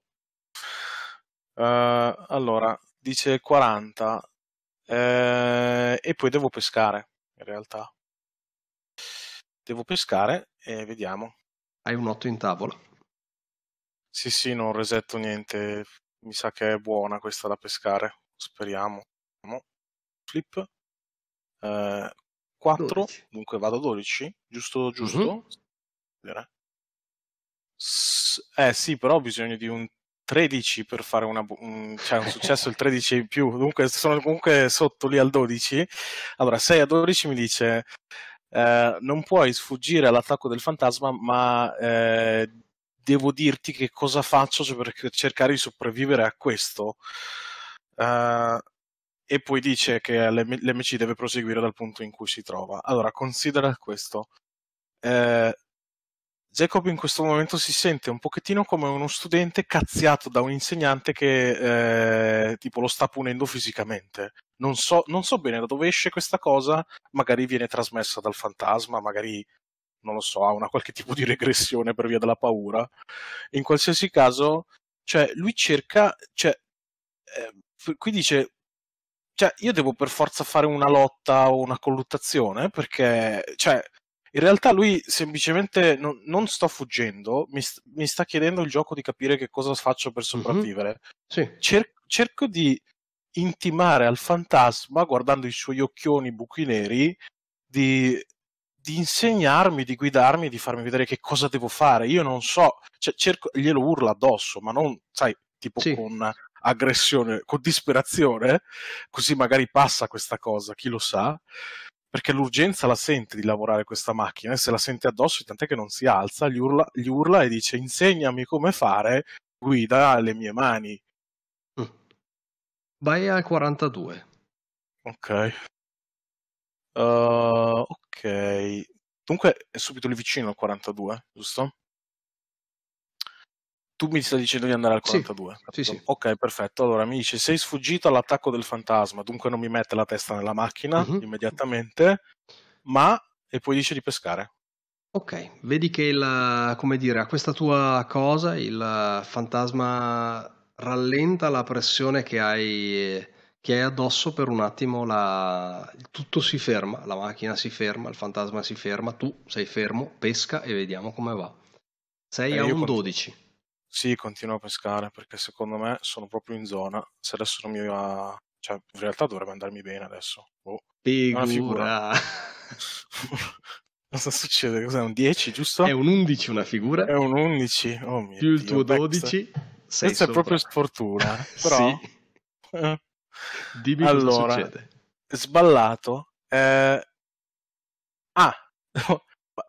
Uh, allora, dice 40 eh, e poi devo pescare in realtà devo pescare e vediamo
hai un 8 in tavola
sì sì non resetto niente mi sa che è buona questa da pescare speriamo flip eh, 4 12. dunque vado a 12 giusto giusto mm-hmm. eh sì però ho bisogno di un 13 per fare una, un, cioè un successo il 13 in più, dunque sono comunque sotto lì al 12. Allora 6 a 12 mi dice eh, non puoi sfuggire all'attacco del fantasma, ma eh, devo dirti che cosa faccio per cercare di sopravvivere a questo. Uh, e poi dice che l'MC deve proseguire dal punto in cui si trova. Allora, considera questo. Eh, Jacob in questo momento si sente un pochettino come uno studente cazziato da un insegnante che eh, tipo lo sta punendo fisicamente. Non so, non so bene da dove esce questa cosa, magari viene trasmessa dal fantasma, magari non lo so, ha una qualche tipo di regressione per via della paura. In qualsiasi caso, cioè, lui cerca, cioè, eh, qui dice, cioè, io devo per forza fare una lotta o una colluttazione, perché, cioè, in realtà lui semplicemente non, non sto fuggendo, mi, st- mi, sta chiedendo il gioco di capire che cosa faccio per mhm. sopravvivere. Mm-hmm. Sì. Cer- cerco di intimare al fantasma, guardando i suoi occhioni buchi neri, di, di, insegnarmi, di guidarmi, di farmi vedere che cosa devo fare. Io non so, cioè, cerco, glielo urla addosso, ma non, sai, tipo sì. con aggressione, con disperazione, così magari passa questa cosa, chi lo sa perché l'urgenza la sente di lavorare questa macchina e se la sente addosso, tant'è che non si alza, gli urla, gli urla e dice insegnami come fare, guida le mie mani. Mm.
Vai al 42.
Ok. Uh, ok. Dunque è subito lì vicino al 42, giusto? tu mi stai dicendo di andare al 42. Sì, sì, sì. Ok, perfetto. Allora mi dice: Sei sfuggito all'attacco del fantasma, dunque non mi mette la testa nella macchina uh-huh. immediatamente, ma e poi dice di pescare.
Ok, vedi che il, come dire, a questa tua cosa il fantasma rallenta la pressione che hai, che hai addosso per un attimo, la, tutto si ferma, la macchina si ferma, il fantasma si ferma, tu sei fermo, pesca e vediamo come va. Sei eh, a un 12. Sì, continuo a pescare perché secondo me sono proprio in zona. Se adesso non mi
va... Cioè, in realtà dovrebbe andarmi bene adesso. Boh.
Figura. Una figura.
Cosa succede? Cos'è un 10, giusto? È un 11 una figura. È un 11. Oh mio Più il tuo 12. Questa, sei questa sopra. è proprio sfortuna. Eh. Però... sì. Dimmi allora, cosa succede. Sballato. Eh... Ah,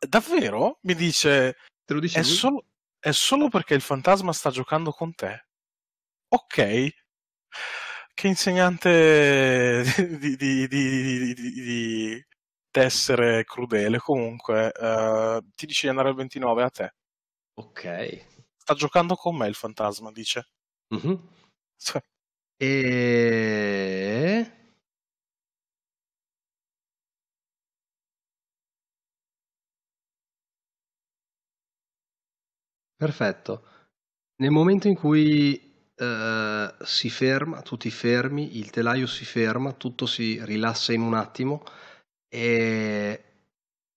davvero? Mi dice... Te lo dici è lui? solo è solo perché il fantasma sta giocando con te. Ok. Che insegnante di, di, di, di essere crudele. Comunque, uh, ti dice di andare al 29 a te. Ok. Sta giocando con me il fantasma, dice.
Mm-hmm. Cioè. E... Perfetto. Nel momento in cui, ehm, si ferma tu ti fermi, il telaio si ferma, tutto si rilassa in un attimo e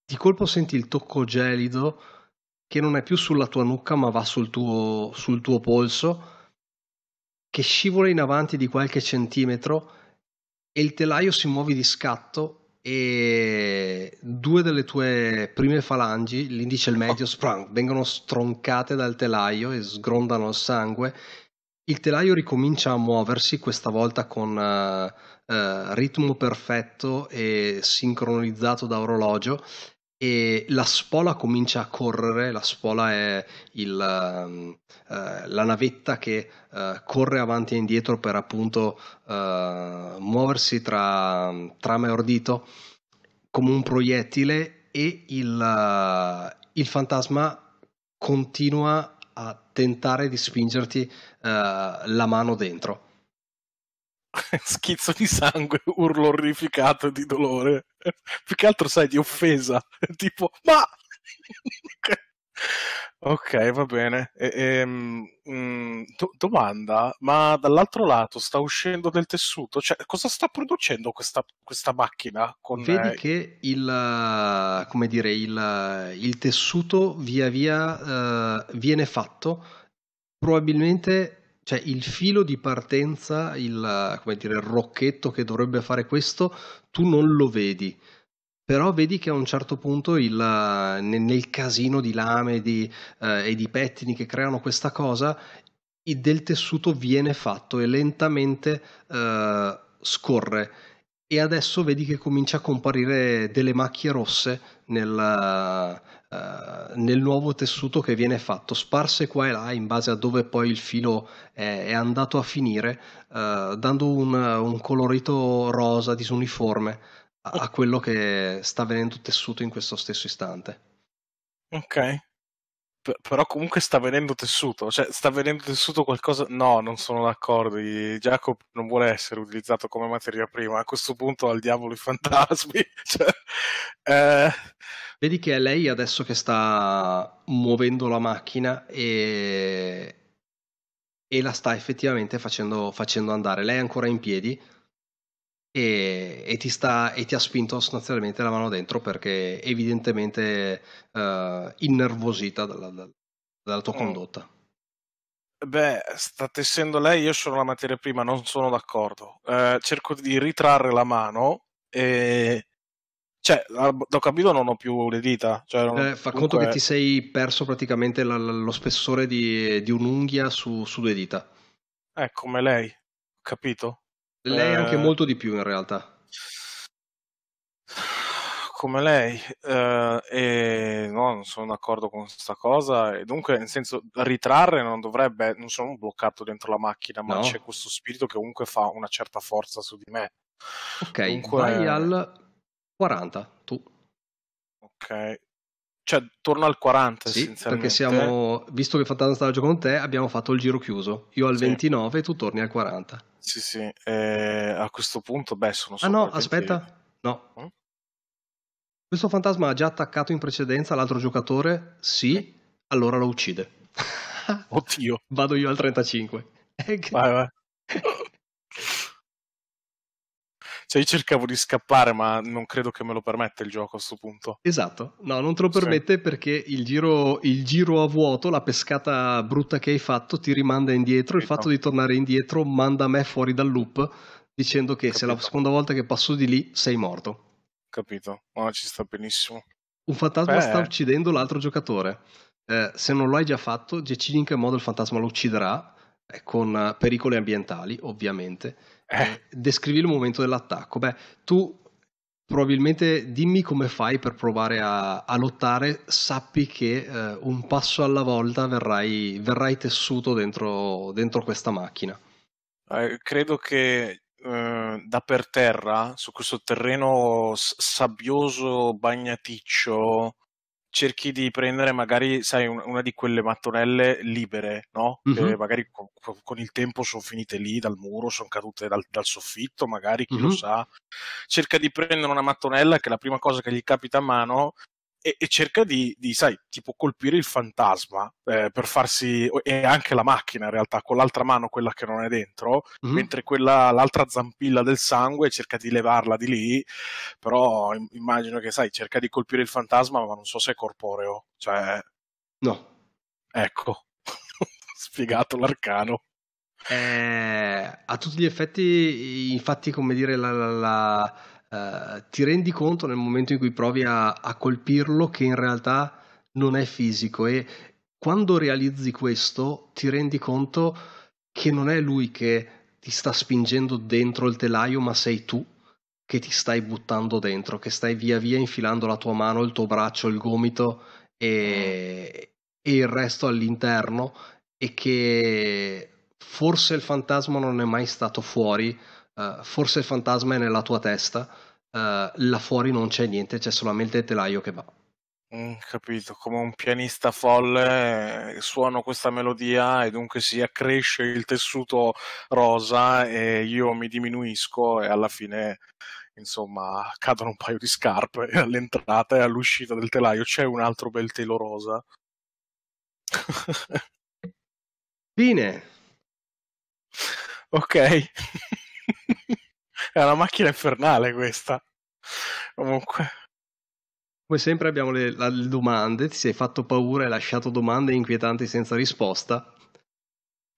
di colpo senti il tocco gelido che non è più sulla tua nuca, ma va sul tuo sul tuo polso che scivola in avanti di qualche centimetro e il telaio si muove di scatto e due delle tue prime falangi, l'indice e il medio, oh. sprang, vengono stroncate dal telaio e sgrondano il sangue. Il telaio ricomincia a muoversi, questa volta con uh, uh, ritmo perfetto e sincronizzato da orologio, e la spola comincia a correre, la spola è il, ehm, eh, la navetta che eh, corre avanti e indietro per appunto eh, muoversi tra trama e ordito come un proiettile e il, eh, il fantasma continua a tentare di spingerti eh, la mano dentro
schizzo di sangue, urlo orrificato di dolore. Più che altro, sai, di offesa. Tipo, ma... ok, va bene. E, e, ehm, mh, mm, do- domanda, ma dall'altro lato sta uscendo del tessuto? Cioè, cosa sta producendo questa, questa macchina? Con, Vedi eh...
che il, come dire, il, il tessuto via via uh, viene fatto probabilmente cioè il filo di partenza, il, come dire, il rocchetto che dovrebbe fare questo, tu non lo vedi. Però vedi che a un certo punto il, nel casino di lame di, eh, e di pettini che creano questa cosa, il, del tessuto viene fatto e lentamente eh, scorre. E adesso vedi che comincia a comparire delle macchie rosse nel, eh, nel nuovo tessuto che viene fatto, sparse qua e là in base a dove poi il filo è, è andato a finire, eh, dando un, un, colorito rosa disuniforme a, a, quello che sta venendo tessuto in questo stesso istante.
Ok. P- però comunque sta venendo tessuto, cioè sta venendo tessuto qualcosa... No, non sono d'accordo, Jacob non vuole essere
utilizzato come materia prima, a questo punto al diavolo i fantasmi. cioè, eh Vedi che è lei adesso che sta muovendo la macchina e, e la sta effettivamente facendo, facendo, andare. Lei è ancora in piedi e, e, ti, sta, e ti ha spinto sostanzialmente la mano dentro perché evidentemente uh, innervosita dalla, dalla tua mm. condotta.
Beh, sta tessendo lei, io sono la materia prima, non sono d'accordo. Eh, cerco di ritrarre la mano e cioè, da capito non ho più le dita. Cioè, non... eh, fa Dunque... conto che ti
sei perso praticamente la, la, lo spessore di, di un'unghia su, su, due dita.
È eh, come lei, capito? Lei eh... anche molto
di più in realtà.
Come lei, eh, e no, non sono d'accordo con questa cosa. E dunque, nel senso, ritrarre non dovrebbe. Non sono bloccato dentro la macchina, ma no. c'è questo spirito che comunque fa una certa forza su di me.
Ok, dunque... vai al 40, tu.
Ok. Cioè, torno al 40 sì, perché siamo,
visto che Fantasnostalgia con te, abbiamo fatto il giro chiuso. Io al sì. 29 tu torni al 40. Sì, sì. Eh, a questo punto, beh, sono solo Ah no, aspetta. No. Mm? Questo fantasma ha già attaccato in precedenza l'altro giocatore? Sì, okay. allora lo uccide. Oddio. Vado io al 35. Vai, vai.
Cioè, io cercavo di scappare, ma non credo che me lo permette il gioco a questo
punto. Esatto, no, non te lo permette sì. perché il giro, il giro, a vuoto, la pescata brutta che hai fatto, ti rimanda indietro. Capito. Il fatto di tornare indietro manda me fuori dal loop dicendo che Capito. se la seconda volta che passo di lì sei morto. Capito, no, ci sta benissimo. Un fantasma Beh. sta uccidendo l'altro giocatore. Eh, se non lo hai già fatto, decidi in che modo il fantasma lo ucciderà, eh, con eh, pericoli ambientali, ovviamente eh, mm. descrivi il momento dell'attacco. Beh, tu probabilmente dimmi come fai per provare a, a lottare, sappi che eh, un passo alla volta verrai, verrai tessuto dentro, dentro, questa macchina.
Eh, credo che eh, da per terra, su questo terreno sabbioso, bagnaticcio, cerchi di prendere magari, sai, un, una di quelle mattonelle libere, no? Mm-hmm. Che magari con, con, il tempo sono finite lì dal muro, sono cadute dal, dal soffitto, magari chi mm-hmm. lo sa. Cerca di prendere una mattonella che la prima cosa che gli capita a mano e, e cerca di, di, sai, tipo colpire il fantasma eh, per farsi, e anche la macchina in realtà, con l'altra mano quella che non è dentro, mm-hmm. mentre quella, l'altra zampilla del sangue cerca di levarla di lì, però immagino che, sai, cerca di colpire il fantasma, ma non so se è corporeo, cioè...
No. Ecco, spiegato l'arcano. Eh, a tutti gli effetti, infatti, come dire, la, la, la eh, ti rendi conto nel momento in cui provi a, a colpirlo che in realtà non è fisico e quando realizzi questo ti rendi conto che non è lui che ti sta spingendo dentro il telaio ma sei tu che ti stai buttando dentro, che stai via via infilando la tua mano, il tuo braccio, il gomito e, e il resto all'interno e che forse il fantasma non è mai stato fuori, uh, forse il fantasma è nella tua testa uh, là fuori non c'è niente, c'è solamente il telaio che va. Mm, capito, come un
pianista folle eh, suono questa melodia e dunque si accresce il tessuto rosa e io mi diminuisco e alla fine insomma cadono un paio di scarpe all'entrata e all'uscita del telaio c'è un altro bel telo rosa. Fine. Ok.
È una macchina infernale questa. Comunque. Come sempre abbiamo le, le domande, ti sei fatto paura e lasciato domande inquietanti senza risposta.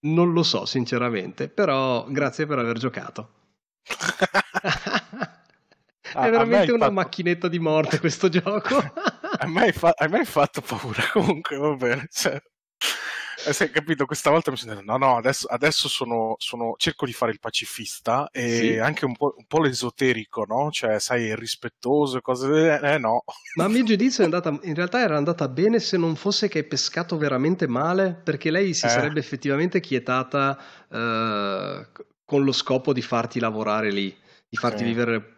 Non lo so, sinceramente, però grazie per aver giocato. è veramente una fatto... macchinetta di morte questo
gioco. a me hai, fa... fatto paura comunque, va bene. Cioè eh, capito, questa volta mi sono detto, no, no, adesso, adesso sono, sono, cerco di fare il pacifista e sì. anche
un po', un po', l'esoterico, no? Cioè, sai, il rispettoso, e cose... Eh, no. Ma a mio giudizio è andata, in realtà era andata bene se non fosse che hai pescato veramente male, perché lei si eh. sarebbe effettivamente chietata eh, con lo scopo di farti lavorare lì, di farti sì. vivere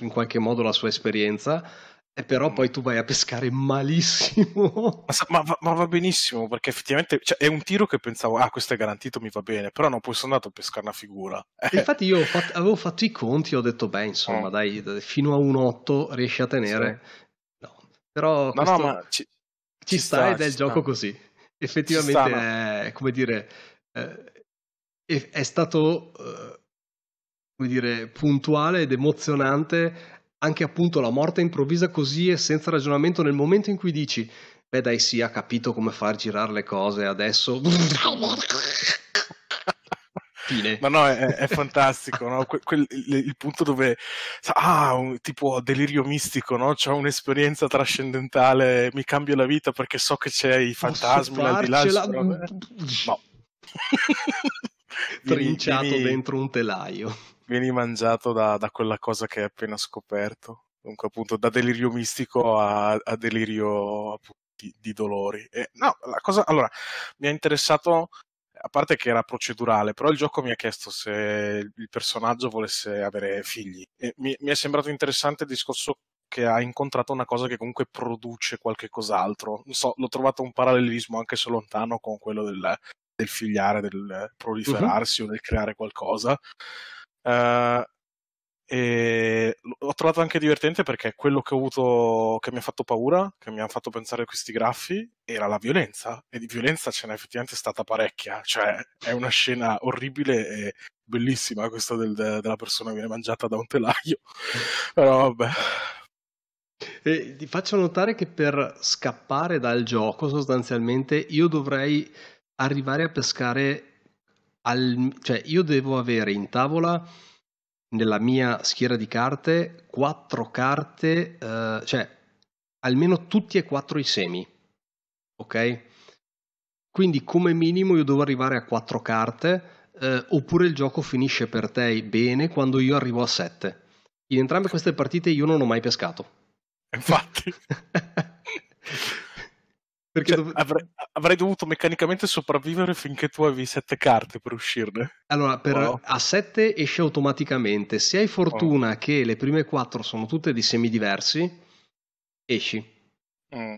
in qualche modo la sua esperienza e però poi tu vai a pescare malissimo. Ma, ma, ma va benissimo, perché effettivamente cioè, è un
tiro che pensavo, ah, questo è garantito, mi va bene, però non poi sono andato a pescare una figura.
Eh. Infatti io fatto, avevo fatto i conti, ho detto, beh, insomma, oh. dai, fino a un 8 riesci a tenere. Sì. No, però no, no, ma ci, ci sta, sta, ed è il sta. gioco così. Effettivamente sta, no? come dire, eh, è, è stato... Uh, dire, puntuale ed emozionante anche appunto la morte improvvisa così e senza ragionamento nel momento in cui dici beh dai sì ha capito come far girare le cose adesso Fine. Ma no, è, è fantastico, no? Que-
quel, il, il, punto dove, ah, un, tipo delirio mistico, no? C'ho un'esperienza trascendentale, mi cambio la vita perché so che c'è i fantasmi al di là. Eh. No. trinciato vieni, dentro un telaio. Vieni mangiato da, da, quella cosa che hai appena scoperto. Dunque, appunto, da delirio mistico a, a delirio di, di, dolori. E, no, la cosa. Allora, mi ha interessato. A parte che era procedurale, però il gioco mi ha chiesto se il personaggio volesse avere figli. E mi, mi è sembrato interessante il discorso che ha incontrato una cosa che comunque produce qualche cos'altro. Non so, l'ho trovato un parallelismo anche se lontano con quello del, del figliare, del proliferarsi uh-huh. o nel creare qualcosa. Uh, e l'ho trovato anche divertente perché quello che ho avuto che mi ha fatto paura, che mi ha fatto pensare a questi graffi, era la violenza. E di violenza ce n'è effettivamente stata parecchia. Cioè, è una scena orribile e bellissima questa del, della persona
che viene mangiata da un telaio. Però vabbè. E ti faccio notare che per scappare dal gioco sostanzialmente io dovrei arrivare a pescare al, cioè io devo avere in tavola nella mia schiera di carte quattro carte, eh, cioè almeno tutti e quattro i semi, ok? Quindi come minimo io devo arrivare a quattro carte, eh, oppure il gioco finisce per te bene quando io arrivo a sette. In entrambe queste partite io non ho mai pescato. Infatti. Perché cioè, dov- avrei, avrei, dovuto meccanicamente sopravvivere
finché tu avevi sette carte per uscirne.
Allora, per wow. a 7 esce automaticamente. Se hai fortuna wow. che le prime quattro sono tutte di semi diversi, esci. Mm.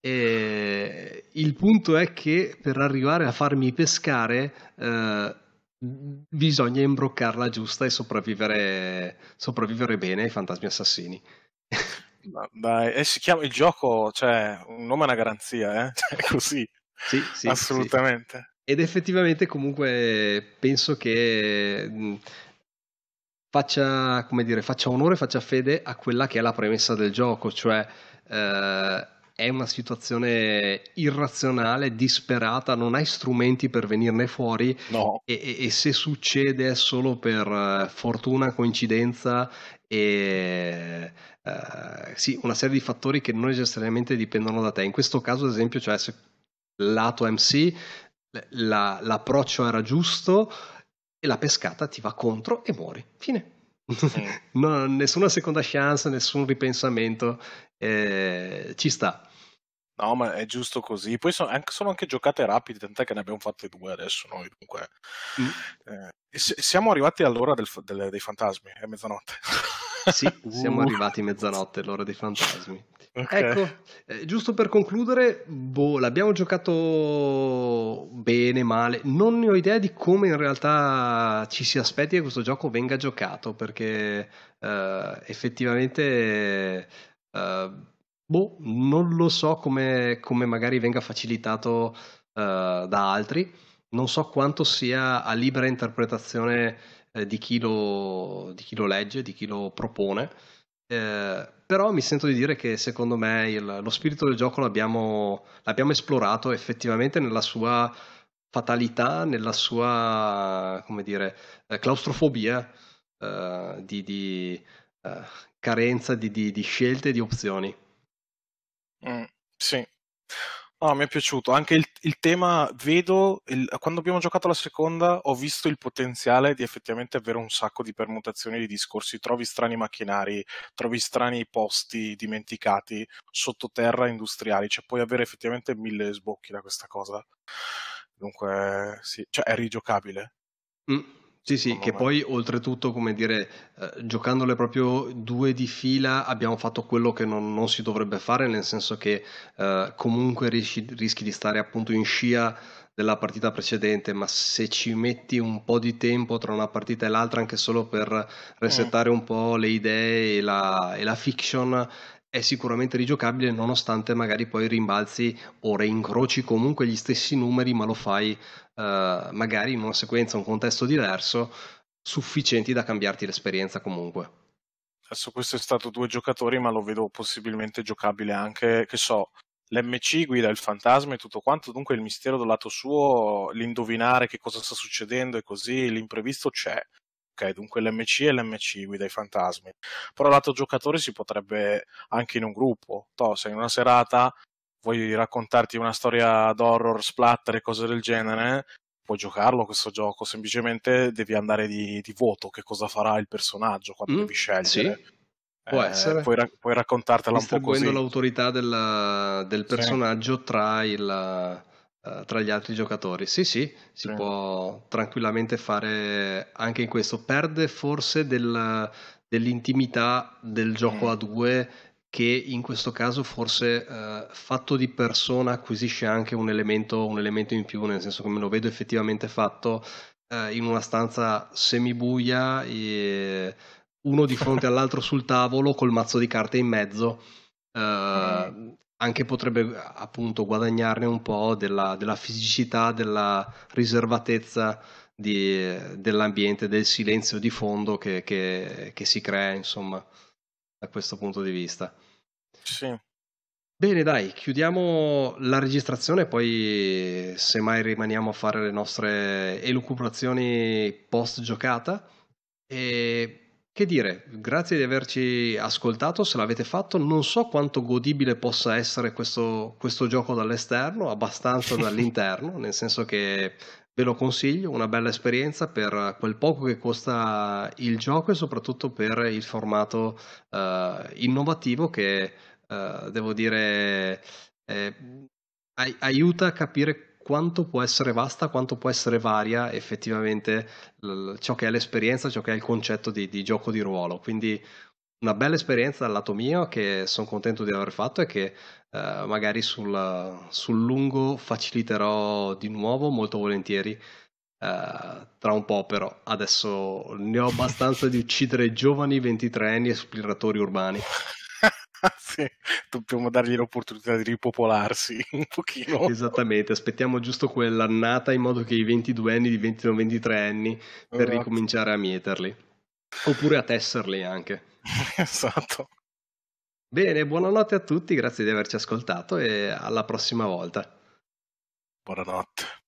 E il punto è che per arrivare a farmi pescare eh, bisogna imbroccarla giusta e sopravvivere, sopravvivere bene ai fantasmi assassini. Dai, e eh, si chiama
il gioco, cioè, un nome è una garanzia, eh? Cioè, così. sì, sì, assolutamente.
Sì. Ed effettivamente comunque penso che mm, faccia, come dire, faccia onore, faccia fede a quella che è la premessa del gioco, cioè eh, è una situazione irrazionale, disperata, non hai strumenti per venirne fuori no. e, e, se succede è solo per eh, fortuna, coincidenza e eh, sì, una serie di fattori che non necessariamente dipendono da te. In questo caso, ad esempio, cioè se lato MC la, l'approccio era giusto e la pescata ti va contro e muori. Fine. Mm. no, nessuna seconda chance, nessun ripensamento. Eh, ci sta. No, ma è giusto così. Poi sono anche, sono anche, giocate rapide, tant'è che ne abbiamo
fatte due adesso noi. Dunque, mm. eh, siamo arrivati all'ora del, del, dei
fantasmi, è mezzanotte. Sì, siamo uh. arrivati mezzanotte, l'ora dei fantasmi. Okay. Ecco, eh, giusto per concludere, boh, l'abbiamo giocato bene, male, non ne ho idea di come in realtà ci si aspetti che questo gioco venga giocato, perché eh, effettivamente... Eh, boh, non lo so come, come magari venga facilitato eh, da altri, non so quanto sia a libera interpretazione eh, di, chi lo, di, chi lo, legge, di chi lo propone. Eh, però mi sento di dire che secondo me il, lo spirito del gioco l'abbiamo, l'abbiamo esplorato effettivamente nella sua fatalità, nella sua come dire, eh, claustrofobia eh, di, di eh, carenza di, di, di, scelte e di opzioni. Mm, sì, No, mi è piaciuto. Anche il, il tema, vedo,
il, quando abbiamo giocato la seconda, ho visto il potenziale di effettivamente avere un sacco di permutazioni di discorsi. Trovi strani macchinari, trovi strani posti dimenticati, sottoterra industriali. Cioè, puoi avere effettivamente mille sbocchi da questa cosa. Dunque, sì, cioè, è rigiocabile.
Mm. Sì, sì, che poi oltretutto, come dire, eh, giocandole proprio due di fila abbiamo fatto quello che non, non si dovrebbe fare, nel senso che eh, comunque rischi, rischi, di stare appunto in scia della partita precedente, ma se ci metti un po' di tempo tra una partita e l'altra, anche solo per mm. resettare un po' le idee e la, e la fiction, è sicuramente rigiocabile nonostante magari poi rimbalzi o reincroci comunque gli stessi numeri ma lo fai eh, magari in una sequenza, un contesto diverso sufficienti da cambiarti l'esperienza comunque. Adesso questo è stato due giocatori ma
lo vedo possibilmente giocabile anche, che so, l'MC guida il fantasma e tutto quanto, dunque il mistero dal lato suo, l'indovinare che cosa sta succedendo e così, l'imprevisto c'è ok, dunque l'MC è l'MC, guida i fantasmi. Però l'altro giocatore si potrebbe anche in un gruppo, to, se in una serata vuoi raccontarti una storia d'horror, splatter e cose del genere, puoi giocarlo questo gioco, semplicemente devi andare di, di voto, che cosa farà il personaggio quando mm, devi scegliere. Sì. Eh,
Può essere. Eh, puoi,
ra- puoi raccontartela un po' così.
l'autorità della, del personaggio sì. tra il, eh, tra gli altri giocatori. Sì, sì, si sì. può tranquillamente fare anche in questo. Perde forse del, dell'intimità del gioco mm. a due che in questo caso forse uh, fatto di persona acquisisce anche un elemento, un elemento in più, nel senso come lo vedo effettivamente fatto uh, in una stanza semibuia, e uno di fronte all'altro sul tavolo col mazzo di carte in mezzo. Uh, anche potrebbe appunto guadagnarne un po' della, della fisicità, della riservatezza di, dell'ambiente, del silenzio di fondo che, che, che, si crea, insomma, da questo punto di vista. Sì. Bene, dai, chiudiamo la registrazione, poi semmai rimaniamo a fare le nostre elucubrazioni post giocata. E che dire, grazie di averci ascoltato, se l'avete fatto, non so quanto godibile possa essere questo, questo gioco dall'esterno, abbastanza dall'interno, nel senso che ve lo consiglio, una bella esperienza per quel poco che costa il gioco e soprattutto per il formato uh, innovativo che, uh, devo dire, eh, ai- aiuta a capire quanto può essere vasta, quanto può essere varia effettivamente ciò che è l'esperienza, ciò che è il concetto di, di gioco di ruolo. Quindi una bella esperienza dal lato mio che sono contento di aver fatto e che eh, magari sul, sul, lungo faciliterò di nuovo molto volentieri. Eh, tra un po', però adesso ne ho abbastanza di uccidere giovani 23 anni esploratori urbani. sì, dobbiamo dargli l'opportunità di ripopolarsi un pochino. Esattamente, aspettiamo giusto quell'annata in modo che i 22 anni diventino 23 anni per esatto. ricominciare a mieterli. Oppure a tesserli anche. esatto. Bene, buonanotte a tutti, grazie di averci ascoltato e alla prossima volta. Buonanotte.